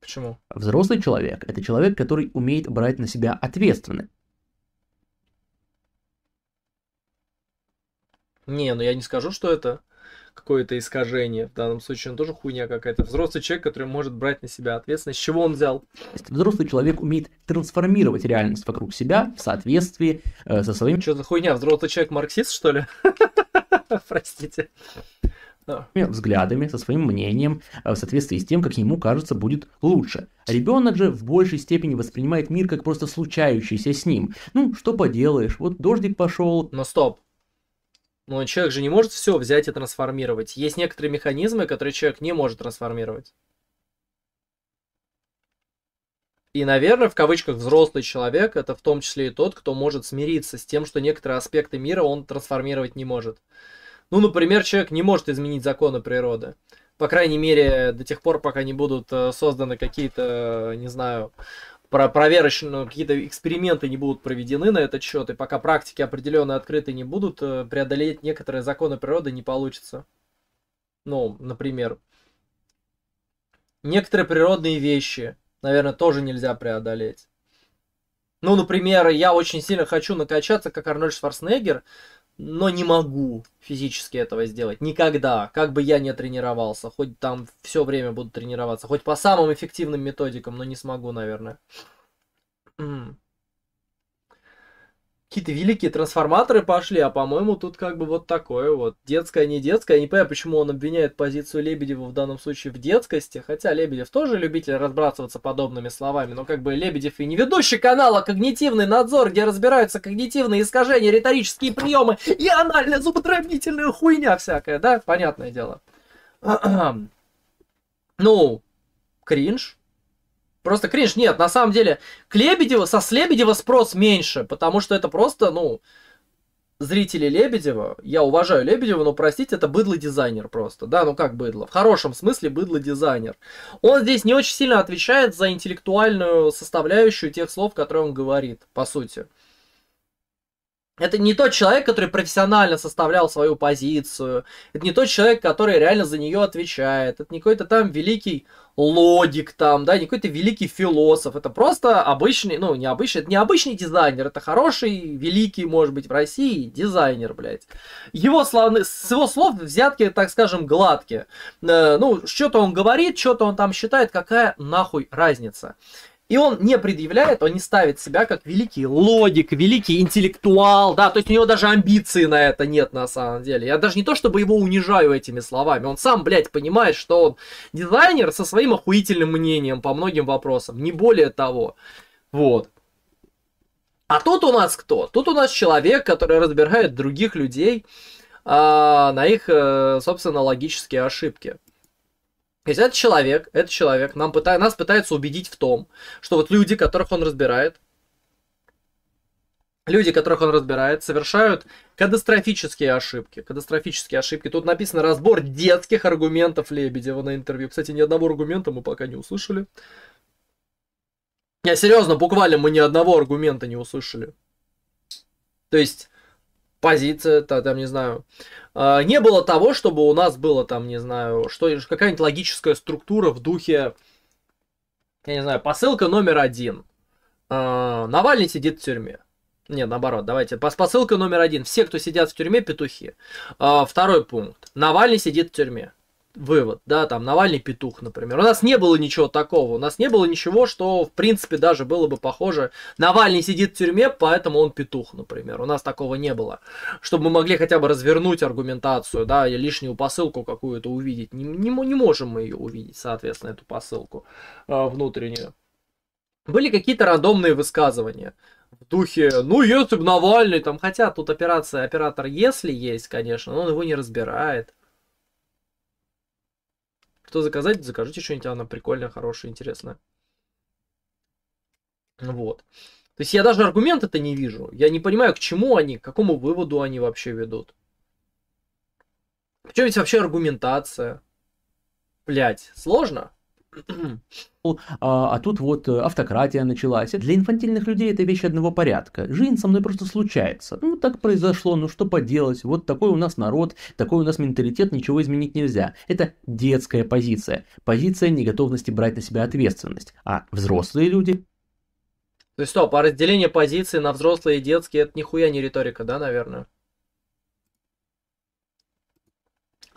Почему? Взрослый человек – это человек, который умеет брать на себя ответственность Не, ну я не скажу, что это какое-то искажение. В данном случае он тоже хуйня какая-то. Взрослый человек, который может брать на себя ответственность. С чего он взял? Взрослый человек умеет трансформировать реальность вокруг себя в соответствии э, со своим... Что за хуйня? Взрослый человек марксист, что ли? Простите. взглядами, со своим мнением, э, в соответствии с тем, как ему кажется будет лучше. Ребенок же в большей степени воспринимает мир как просто случающийся с ним. Ну, что поделаешь, вот дождик пошел. Но стоп, но ну, человек же не может все взять и трансформировать. Есть некоторые механизмы, которые человек не может трансформировать. И, наверное, в кавычках взрослый человек это в том числе и тот, кто может смириться с тем, что некоторые аспекты мира он трансформировать не может. Ну, например, человек не может изменить законы природы. По крайней мере, до тех пор, пока не будут э, созданы какие-то, э, не знаю, про проверочные какие-то эксперименты не будут проведены на этот счет, и пока практики определенно открыты не будут, э, преодолеть некоторые законы природы не получится. Ну, например, некоторые природные вещи, наверное, тоже нельзя преодолеть. Ну, например, я очень сильно хочу накачаться, как Арнольд Шварценеггер, но не могу физически этого сделать. Никогда. Как бы я не тренировался. Хоть там все время буду тренироваться. Хоть по самым эффективным методикам, но не смогу, наверное какие-то великие трансформаторы пошли, а по-моему тут как бы вот такое вот. Детское, не детское. Я не понимаю, почему он обвиняет позицию Лебедева в данном случае в детскости, хотя Лебедев тоже любитель разбрасываться подобными словами, но как бы Лебедев и не ведущий канала «Когнитивный надзор», где разбираются когнитивные искажения, риторические приемы и анальная зубодробнительная хуйня всякая, да? Понятное дело. ну, кринж, Просто кринж. Нет, на самом деле, к Лебедеву, со Слебедева спрос меньше, потому что это просто, ну, зрители Лебедева, я уважаю Лебедева, но, простите, это быдло-дизайнер просто. Да, ну как быдло? В хорошем смысле быдло-дизайнер. Он здесь не очень сильно отвечает за интеллектуальную составляющую тех слов, которые он говорит, по сути. Это не тот человек, который профессионально составлял свою позицию. Это не тот человек, который реально за нее отвечает. Это не какой-то там великий логик там, да, не какой-то великий философ. Это просто обычный, ну, не обычный, это не обычный дизайнер. Это хороший, великий, может быть, в России дизайнер, блядь. Его славны, с его слов взятки, так скажем, гладкие. Э, ну, что-то он говорит, что-то он там считает, какая нахуй разница. И он не предъявляет, он не ставит себя как великий логик, великий интеллектуал, да, то есть у него даже амбиции на это нет на самом деле. Я даже не то, чтобы его унижаю этими словами, он сам, блядь, понимает, что он дизайнер со своим охуительным мнением по многим вопросам, не более того. Вот. А тут у нас кто? Тут у нас человек, который разбирает других людей э, на их, э, собственно, логические ошибки. Если этот человек, этот человек нам пыта... нас пытается убедить в том, что вот люди, которых он разбирает, люди, которых он разбирает, совершают катастрофические ошибки. Катастрофические ошибки. Тут написано разбор детских аргументов Лебедева на интервью. Кстати, ни одного аргумента мы пока не услышали. Я серьезно, буквально мы ни одного аргумента не услышали. То есть позиция-то, там, не знаю. А, не было того, чтобы у нас было там, не знаю, что какая-нибудь логическая структура в духе, я не знаю, посылка номер один. А, Навальный сидит в тюрьме. Нет, наоборот, давайте. Посылка номер один. Все, кто сидят в тюрьме, петухи. А, второй пункт. Навальный сидит в тюрьме вывод, да, там Навальный петух, например. У нас не было ничего такого, у нас не было ничего, что в принципе даже было бы похоже. Навальный сидит в тюрьме, поэтому он петух, например. У нас такого не было, чтобы мы могли хотя бы развернуть аргументацию, да, и лишнюю посылку какую-то увидеть. Не, не, не можем мы ее увидеть, соответственно, эту посылку э, внутреннюю. Были какие-то рандомные высказывания в духе, ну, если бы Навальный, там, хотя тут операция, оператор если есть, конечно, но он его не разбирает кто заказать, закажите что-нибудь, она прикольная, хорошая, интересная. Вот. То есть я даже аргумент это не вижу. Я не понимаю, к чему они, к какому выводу они вообще ведут. Причем ведь вообще аргументация. Блять, сложно? а, а тут вот э, автократия началась. Для инфантильных людей это вещь одного порядка. Жизнь со мной просто случается. Ну, так произошло, ну что поделать, вот такой у нас народ, такой у нас менталитет, ничего изменить нельзя. Это детская позиция. Позиция неготовности брать на себя ответственность. А взрослые люди то есть, стоп, а разделение позиций на взрослые и детские, это нихуя не риторика, да, наверное?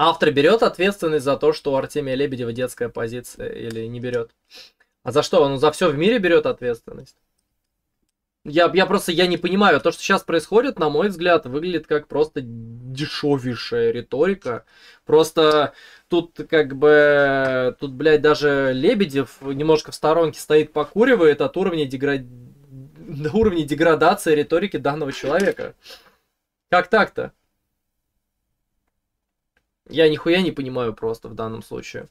Автор берет ответственность за то, что у Артемия Лебедева детская позиция или не берет? А за что? Он за все в мире берет ответственность? Я, я просто я не понимаю. То, что сейчас происходит, на мой взгляд, выглядит как просто дешевейшая риторика. Просто тут как бы... Тут, блядь, даже Лебедев немножко в сторонке стоит, покуривает от уровня, дегра... уровня деградации риторики данного человека. Как так-то? Я нихуя не понимаю просто в данном случае.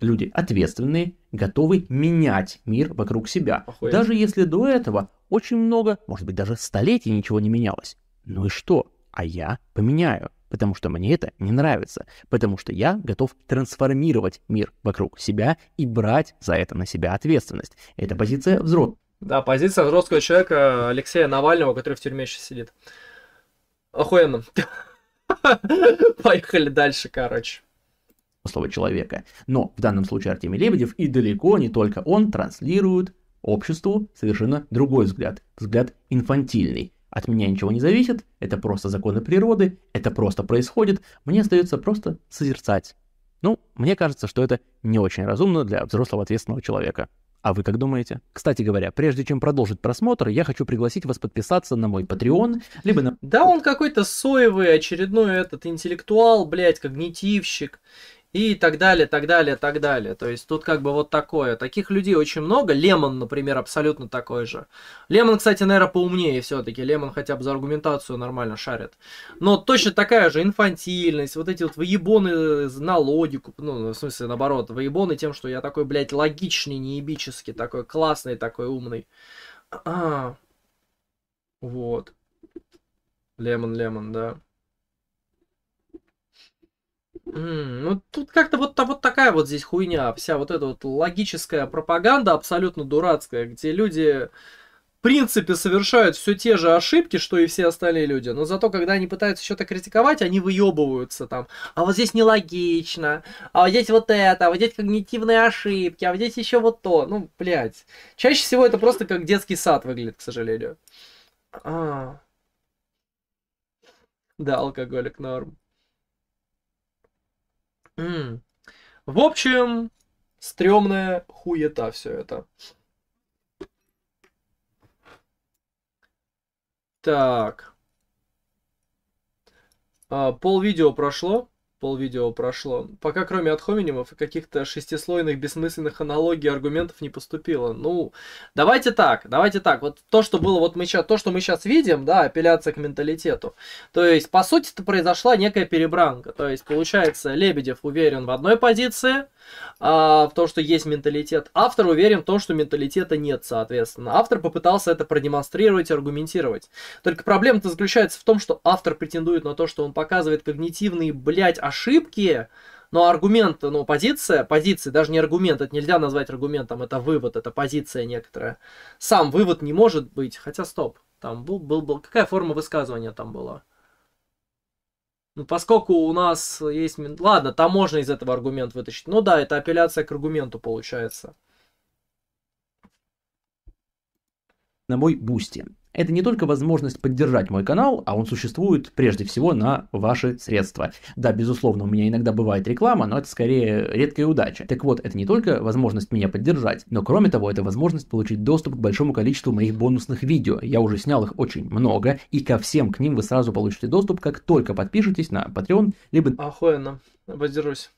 Люди ответственные, готовы менять мир вокруг себя. Охуенно. Даже если до этого очень много, может быть, даже столетий ничего не менялось. Ну и что? А я поменяю, потому что мне это не нравится, потому что я готов трансформировать мир вокруг себя и брать за это на себя ответственность. Это позиция взрослого. Да, позиция взрослого человека Алексея Навального, который в тюрьме сейчас сидит. Охуенно. Поехали дальше, короче Слово человека. Но в данном случае Артемий Лебедев и далеко не только он транслирует обществу совершенно другой взгляд, взгляд инфантильный. От меня ничего не зависит, это просто законы природы, это просто происходит, мне остается просто созерцать. Ну, мне кажется, что это не очень разумно для взрослого ответственного человека. А вы как думаете? Кстати говоря, прежде чем продолжить просмотр, я хочу пригласить вас подписаться на мой Patreon, либо на... Да он какой-то соевый очередной этот интеллектуал, блядь, когнитивщик и так далее, так далее, так далее. То есть тут как бы вот такое. Таких людей очень много. Лемон, например, абсолютно такой же. Лемон, кстати, наверное, поумнее все-таки. Лемон хотя бы за аргументацию нормально шарит. Но точно такая же инфантильность, вот эти вот воебоны на логику, ну, в смысле, наоборот, воебоны тем, что я такой, блядь, логичный, неебический, такой классный, такой умный. А -а. Вот. Лемон, лемон, да. Mm, ну, тут как-то вот, вот такая вот здесь хуйня, вся вот эта вот логическая пропаганда абсолютно дурацкая, где люди, в принципе, совершают все те же ошибки, что и все остальные люди, но зато, когда они пытаются что-то критиковать, они выебываются там. А вот здесь нелогично, а вот здесь вот это, а вот здесь когнитивные ошибки, а вот здесь еще вот то. Ну, блядь. Чаще всего это просто как детский сад выглядит, к сожалению. А. Да, алкоголик норм. М. В общем, стрёмная хуета все это. Так. А, пол видео прошло. Пол видео прошло. Пока кроме отхоминимов и каких-то шестислойных бессмысленных аналогий аргументов не поступило. Ну, давайте так, давайте так. Вот то, что было, вот мы сейчас, то, что мы сейчас видим, да, апелляция к менталитету. То есть, по сути, это произошла некая перебранка. То есть, получается, Лебедев уверен в одной позиции, а, в том, что есть менталитет. Автор уверен в том, что менталитета нет, соответственно. Автор попытался это продемонстрировать и аргументировать. Только проблема-то заключается в том, что автор претендует на то, что он показывает когнитивные, блядь, ошибки, но аргумент, ну, позиция, позиция, даже не аргумент, это нельзя назвать аргументом, это вывод, это позиция некоторая. Сам вывод не может быть, хотя стоп, там был, был, был какая форма высказывания там была? Ну, поскольку у нас есть... Ладно, там можно из этого аргумент вытащить. Ну да, это апелляция к аргументу получается. На мой бусте это не только возможность поддержать мой канал, а он существует прежде всего на ваши средства. Да, безусловно, у меня иногда бывает реклама, но это скорее редкая удача. Так вот, это не только возможность меня поддержать, но кроме того, это возможность получить доступ к большому количеству моих бонусных видео. Я уже снял их очень много, и ко всем к ним вы сразу получите доступ, как только подпишетесь на Patreon, либо... Охуенно, воздержусь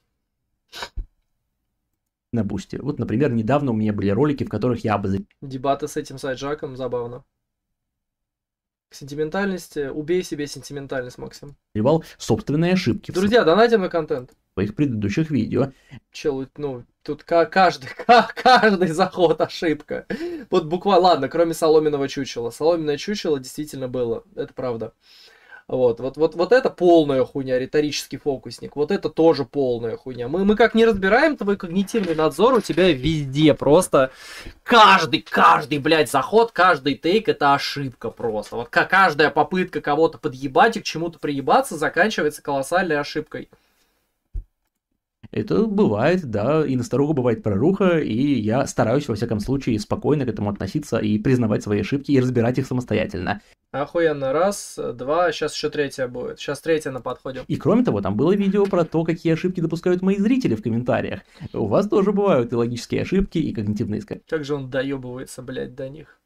на бусте. Вот, например, недавно у меня были ролики, в которых я обозревал... Дебаты с этим сайджаком забавно к сентиментальности. Убей себе сентиментальность, Максим. Ревал собственные ошибки. Друзья, донатим на контент. В своих предыдущих видео. Чел, ну, тут каждый, каждый заход ошибка. Вот буквально, ладно, кроме соломенного чучела. Соломенное чучело действительно было, это правда. Вот, вот, вот, вот это полная хуйня, риторический фокусник. Вот это тоже полная хуйня. Мы, мы как не разбираем твой когнитивный надзор, у тебя везде просто каждый, каждый, блядь, заход, каждый тейк это ошибка просто. Вот каждая попытка кого-то подъебать и к чему-то приебаться заканчивается колоссальной ошибкой. Это бывает, да, и на старуху бывает проруха, и я стараюсь, во всяком случае, спокойно к этому относиться и признавать свои ошибки и разбирать их самостоятельно. Охуенно, раз, два, сейчас еще третья будет. Сейчас третья на подходе. И кроме того, там было видео про то, какие ошибки допускают мои зрители в комментариях. У вас тоже бывают и логические ошибки, и когнитивные искажения. Как же он доебывается, блядь, до них.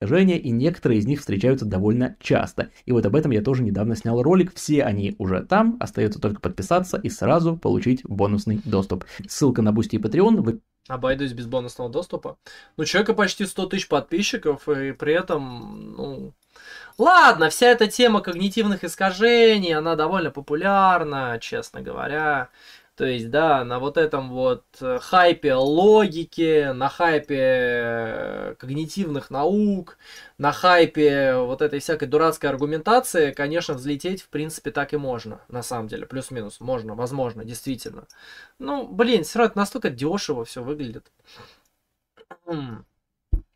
Женя, и некоторые из них встречаются довольно часто. И вот об этом я тоже недавно снял ролик, все они уже там, остается только подписаться и сразу получить бонусный доступ. Ссылка на Бусти и Patreon в обойдусь без бонусного доступа. Ну, человека почти 100 тысяч подписчиков, и при этом, ну... Ладно, вся эта тема когнитивных искажений, она довольно популярна, честно говоря. То есть, да, на вот этом вот э, хайпе логики, на хайпе э, когнитивных наук, на хайпе вот этой всякой дурацкой аргументации, конечно, взлететь, в принципе, так и можно, на самом деле, плюс-минус, можно, возможно, действительно. Ну, блин, все равно это настолько дешево все выглядит.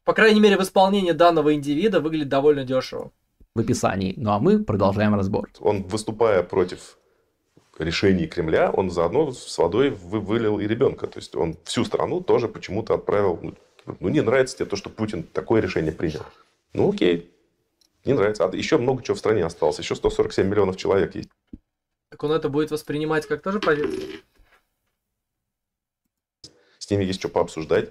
По крайней мере, в исполнении данного индивида выглядит довольно дешево. В описании. Ну а мы продолжаем разбор. Он, выступая против решений Кремля, он заодно с водой вылил и ребенка. То есть он всю страну тоже почему-то отправил. Ну, типа, ну, не нравится тебе то, что Путин такое решение принял. Ну, окей. Не нравится. А еще много чего в стране осталось. Еще 147 миллионов человек есть. Так он это будет воспринимать как тоже победу? С ними есть что пообсуждать.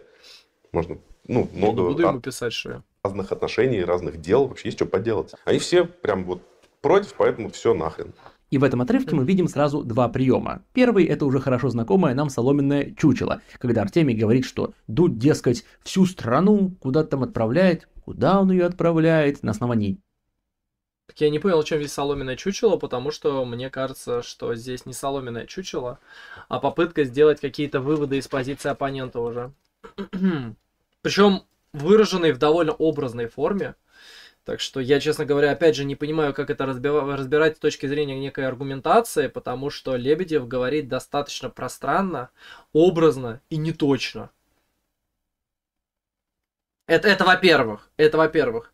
Можно, ну, много... Я не буду ему писать, что разных отношений, разных дел, вообще есть что поделать. Они все прям вот против, поэтому все нахрен. И в этом отрывке мы видим сразу два приема. Первый – это уже хорошо знакомое нам соломенное чучело, когда Артемий говорит, что Дудь, дескать, всю страну куда-то там отправляет, куда он ее отправляет, на основании так я не понял, о чем здесь соломенное чучело, потому что мне кажется, что здесь не соломенное чучело, а попытка сделать какие-то выводы из позиции оппонента уже. Причем выраженный в довольно образной форме, так что я, честно говоря, опять же не понимаю, как это разбирать с точки зрения некой аргументации, потому что Лебедев говорит достаточно пространно, образно и неточно. Это, это во-первых. Это во-первых.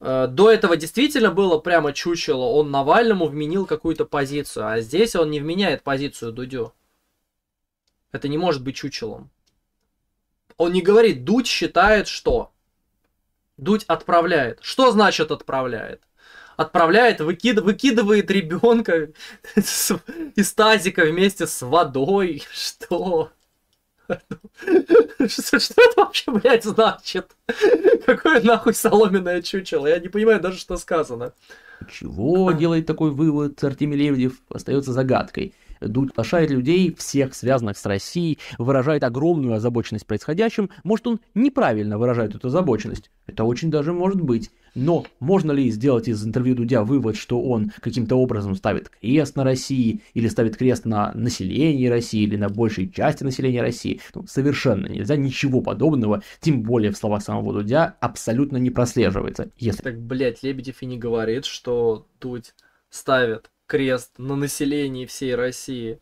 Э, до этого действительно было прямо чучело. Он Навальному вменил какую-то позицию, а здесь он не вменяет позицию Дудю. Это не может быть чучелом. Он не говорит, Дудь считает что. Дудь отправляет. Что значит отправляет? Отправляет, выкид, выкидывает ребенка из тазика вместе с водой. Что? Что, что это вообще, блядь, значит? Какое нахуй соломенное чучело? Я не понимаю даже, что сказано. Чего делает такой вывод Артемий Лебедев, остается загадкой. Дудь лишает людей, всех связанных с Россией, выражает огромную озабоченность происходящим. Может, он неправильно выражает эту озабоченность. Это очень даже может быть. Но можно ли сделать из интервью Дудя вывод, что он каким-то образом ставит крест на России, или ставит крест на населении России, или на большей части населения России? Ну, совершенно нельзя, ничего подобного, тем более в словах самого Дудя абсолютно не прослеживается. Если... Так, блядь, Лебедев и не говорит, что Дудь ставит крест на населении всей России.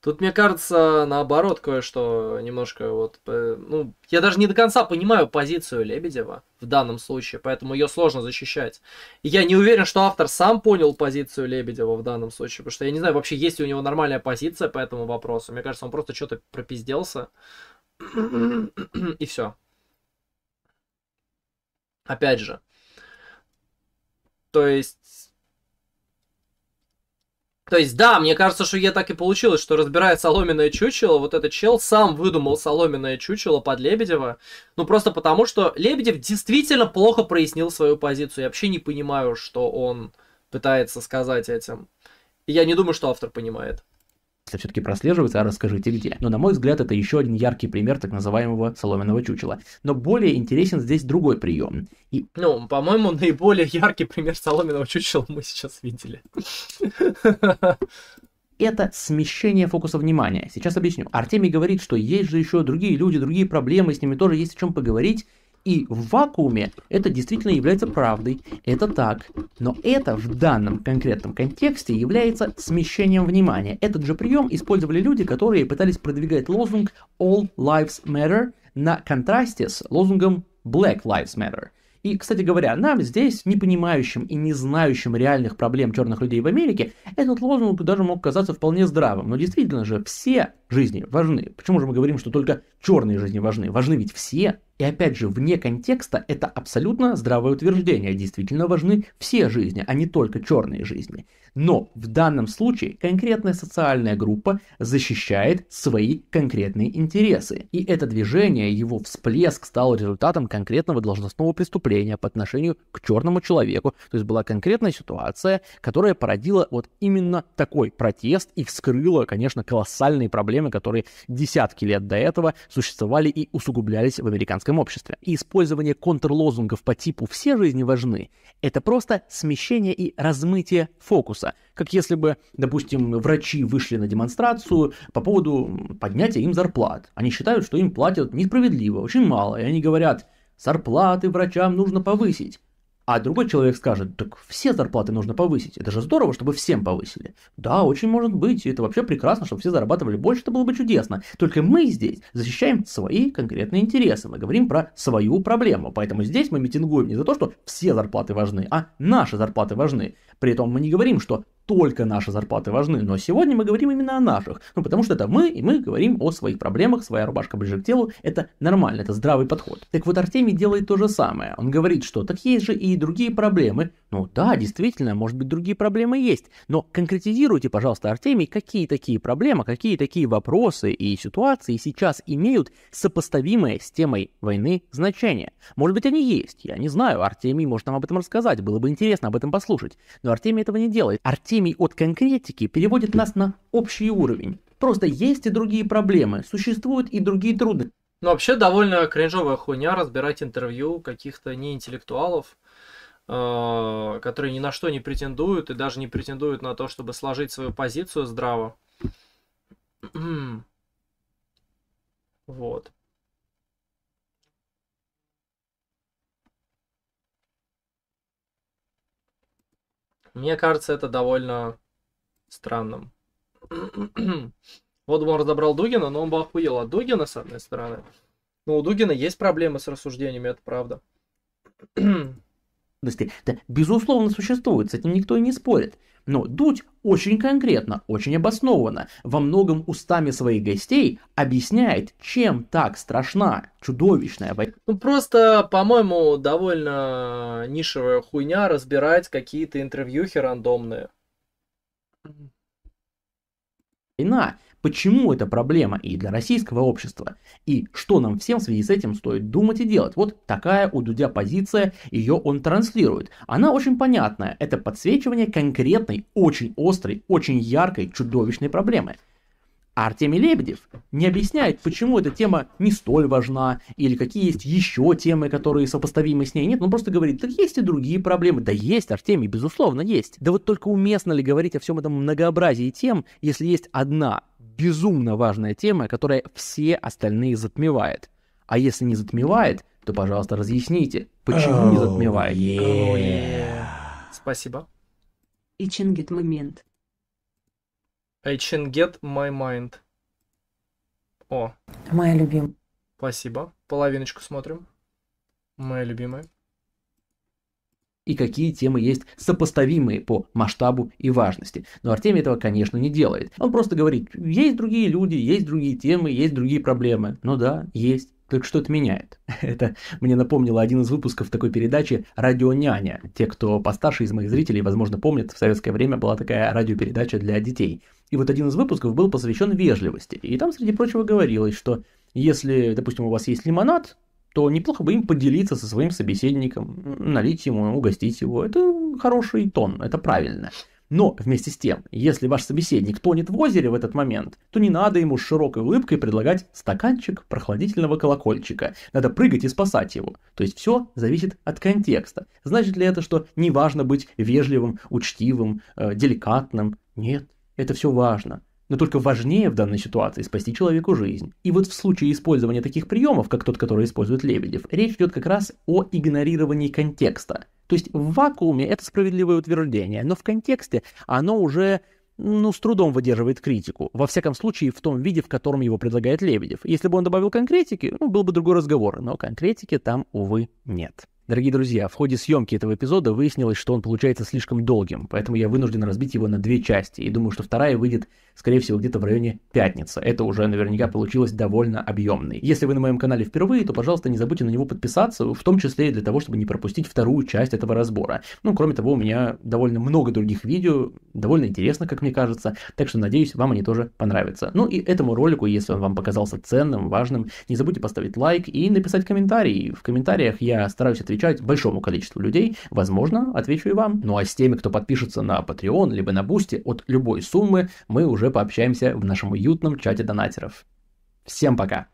Тут, мне кажется, наоборот, кое-что немножко вот... Э, ну, я даже не до конца понимаю позицию Лебедева в данном случае, поэтому ее сложно защищать. И я не уверен, что автор сам понял позицию Лебедева в данном случае, потому что я не знаю, вообще есть ли у него нормальная позиция по этому вопросу. Мне кажется, он просто что-то пропизделся, и все. Опять же. То есть то есть, да, мне кажется, что я так и получилось, что разбирая соломенное чучело, вот этот чел сам выдумал соломенное чучело под Лебедева. Ну, просто потому, что Лебедев действительно плохо прояснил свою позицию. Я вообще не понимаю, что он пытается сказать этим. И я не думаю, что автор понимает это все-таки прослеживается, а расскажите где. Но, на мой взгляд, это еще один яркий пример так называемого соломенного чучела. Но более интересен здесь другой прием. И... Ну, по-моему, наиболее яркий пример соломенного чучела мы сейчас видели это смещение фокуса внимания. Сейчас объясню. Артемий говорит, что есть же еще другие люди, другие проблемы, с ними тоже есть о чем поговорить. И в вакууме это действительно является правдой, это так. Но это в данном конкретном контексте является смещением внимания. Этот же прием использовали люди, которые пытались продвигать лозунг All Lives Matter на контрасте с лозунгом Black Lives Matter. И, кстати говоря, нам здесь, не понимающим и не знающим реальных проблем черных людей в Америке, этот лозунг даже мог казаться вполне здравым. Но действительно же, все жизни важны. Почему же мы говорим, что только черные жизни важны? Важны ведь все. И опять же, вне контекста это абсолютно здравое утверждение. Действительно важны все жизни, а не только черные жизни. Но в данном случае конкретная социальная группа защищает свои конкретные интересы. И это движение, его всплеск стал результатом конкретного должностного преступления по отношению к черному человеку. То есть была конкретная ситуация, которая породила вот именно такой протест и вскрыла, конечно, колоссальные проблемы, которые десятки лет до этого существовали и усугублялись в американском гражданском обществе. И использование контрлозунгов по типу «все жизни важны» — это просто смещение и размытие фокуса. Как если бы, допустим, врачи вышли на демонстрацию по поводу поднятия им зарплат. Они считают, что им платят несправедливо, очень мало, и они говорят «зарплаты врачам нужно повысить». А другой человек скажет, так все зарплаты нужно повысить. Это же здорово, чтобы всем повысили. Да, очень может быть. Это вообще прекрасно, чтобы все зарабатывали больше, это было бы чудесно. Только мы здесь защищаем свои конкретные интересы. Мы говорим про свою проблему. Поэтому здесь мы митингуем не за то, что все зарплаты важны, а наши зарплаты важны. При этом мы не говорим, что только наши зарплаты важны, но сегодня мы говорим именно о наших. Ну, потому что это мы, и мы говорим о своих проблемах, своя рубашка ближе к телу, это нормально, это здравый подход. Так вот, Артемий делает то же самое. Он говорит, что так есть же и другие проблемы. Ну да, действительно, может быть, другие проблемы есть. Но конкретизируйте, пожалуйста, Артемий, какие такие проблемы, какие такие вопросы и ситуации сейчас имеют сопоставимое с темой войны значение. Может быть, они есть, я не знаю, Артемий может нам об этом рассказать, было бы интересно об этом послушать. Но Артемий этого не делает. Артемий от конкретики переводит нас на общий уровень. Просто есть и другие проблемы, существуют и другие трудности. Ну, вообще довольно кринжовая хуйня разбирать интервью каких-то неинтеллектуалов, э, которые ни на что не претендуют и даже не претендуют на то, чтобы сложить свою позицию здраво. вот. Мне кажется, это довольно странным. вот он разобрал Дугина, но он бы охуел от Дугина, с одной стороны. Но у Дугина есть проблемы с рассуждениями, это правда. Безусловно, существует, с этим никто и не спорит. Но Дудь очень конкретно, очень обоснованно, во многом устами своих гостей объясняет, чем так страшна чудовищная война. Ну просто, по-моему, довольно нишевая хуйня разбирать какие-то интервьюхи рандомные. Война почему это проблема и для российского общества, и что нам всем в связи с этим стоит думать и делать. Вот такая у Дудя позиция, ее он транслирует. Она очень понятная, это подсвечивание конкретной, очень острой, очень яркой, чудовищной проблемы. А Артемий Лебедев не объясняет, почему эта тема не столь важна, или какие есть еще темы, которые сопоставимы с ней. Нет, он просто говорит, да есть и другие проблемы. Да есть, Артемий, безусловно, есть. Да вот только уместно ли говорить о всем этом многообразии тем, если есть одна безумно важная тема, которая все остальные затмевает. А если не затмевает, то, пожалуйста, разъясните, почему oh, не затмевает. Yeah. Oh, yeah. Спасибо. I get момент. I get my mind. О. Моя любимая. Спасибо. Половиночку смотрим. Моя любимая и какие темы есть сопоставимые по масштабу и важности. Но Артемий этого, конечно, не делает. Он просто говорит, есть другие люди, есть другие темы, есть другие проблемы. Ну да, есть. Только что то меняет. Это мне напомнило один из выпусков такой передачи «Радио няня». Те, кто постарше из моих зрителей, возможно, помнят, в советское время была такая радиопередача для детей. И вот один из выпусков был посвящен вежливости. И там, среди прочего, говорилось, что если, допустим, у вас есть лимонад, то неплохо бы им поделиться со своим собеседником, налить ему, угостить его. Это хороший тон, это правильно. Но вместе с тем, если ваш собеседник тонет в озере в этот момент, то не надо ему с широкой улыбкой предлагать стаканчик прохладительного колокольчика. Надо прыгать и спасать его. То есть все зависит от контекста. Значит ли это, что не важно быть вежливым, учтивым, э, деликатным? Нет, это все важно. Но только важнее в данной ситуации спасти человеку жизнь. И вот в случае использования таких приемов, как тот, который использует Лебедев, речь идет как раз о игнорировании контекста. То есть в вакууме это справедливое утверждение, но в контексте оно уже ну, с трудом выдерживает критику. Во всяком случае, в том виде, в котором его предлагает Лебедев. Если бы он добавил конкретики, ну, был бы другой разговор, но конкретики там, увы, нет. Дорогие друзья, в ходе съемки этого эпизода выяснилось, что он получается слишком долгим, поэтому я вынужден разбить его на две части, и думаю, что вторая выйдет, скорее всего, где-то в районе пятницы. Это уже наверняка получилось довольно объемной. Если вы на моем канале впервые, то, пожалуйста, не забудьте на него подписаться, в том числе и для того, чтобы не пропустить вторую часть этого разбора. Ну, кроме того, у меня довольно много других видео, довольно интересно, как мне кажется, так что, надеюсь, вам они тоже понравятся. Ну и этому ролику, если он вам показался ценным, важным, не забудьте поставить лайк и написать комментарий. В комментариях я стараюсь отвечать отвечать большому количеству людей. Возможно, отвечу и вам. Ну а с теми, кто подпишется на Patreon, либо на Бусти, от любой суммы мы уже пообщаемся в нашем уютном чате донатеров. Всем пока!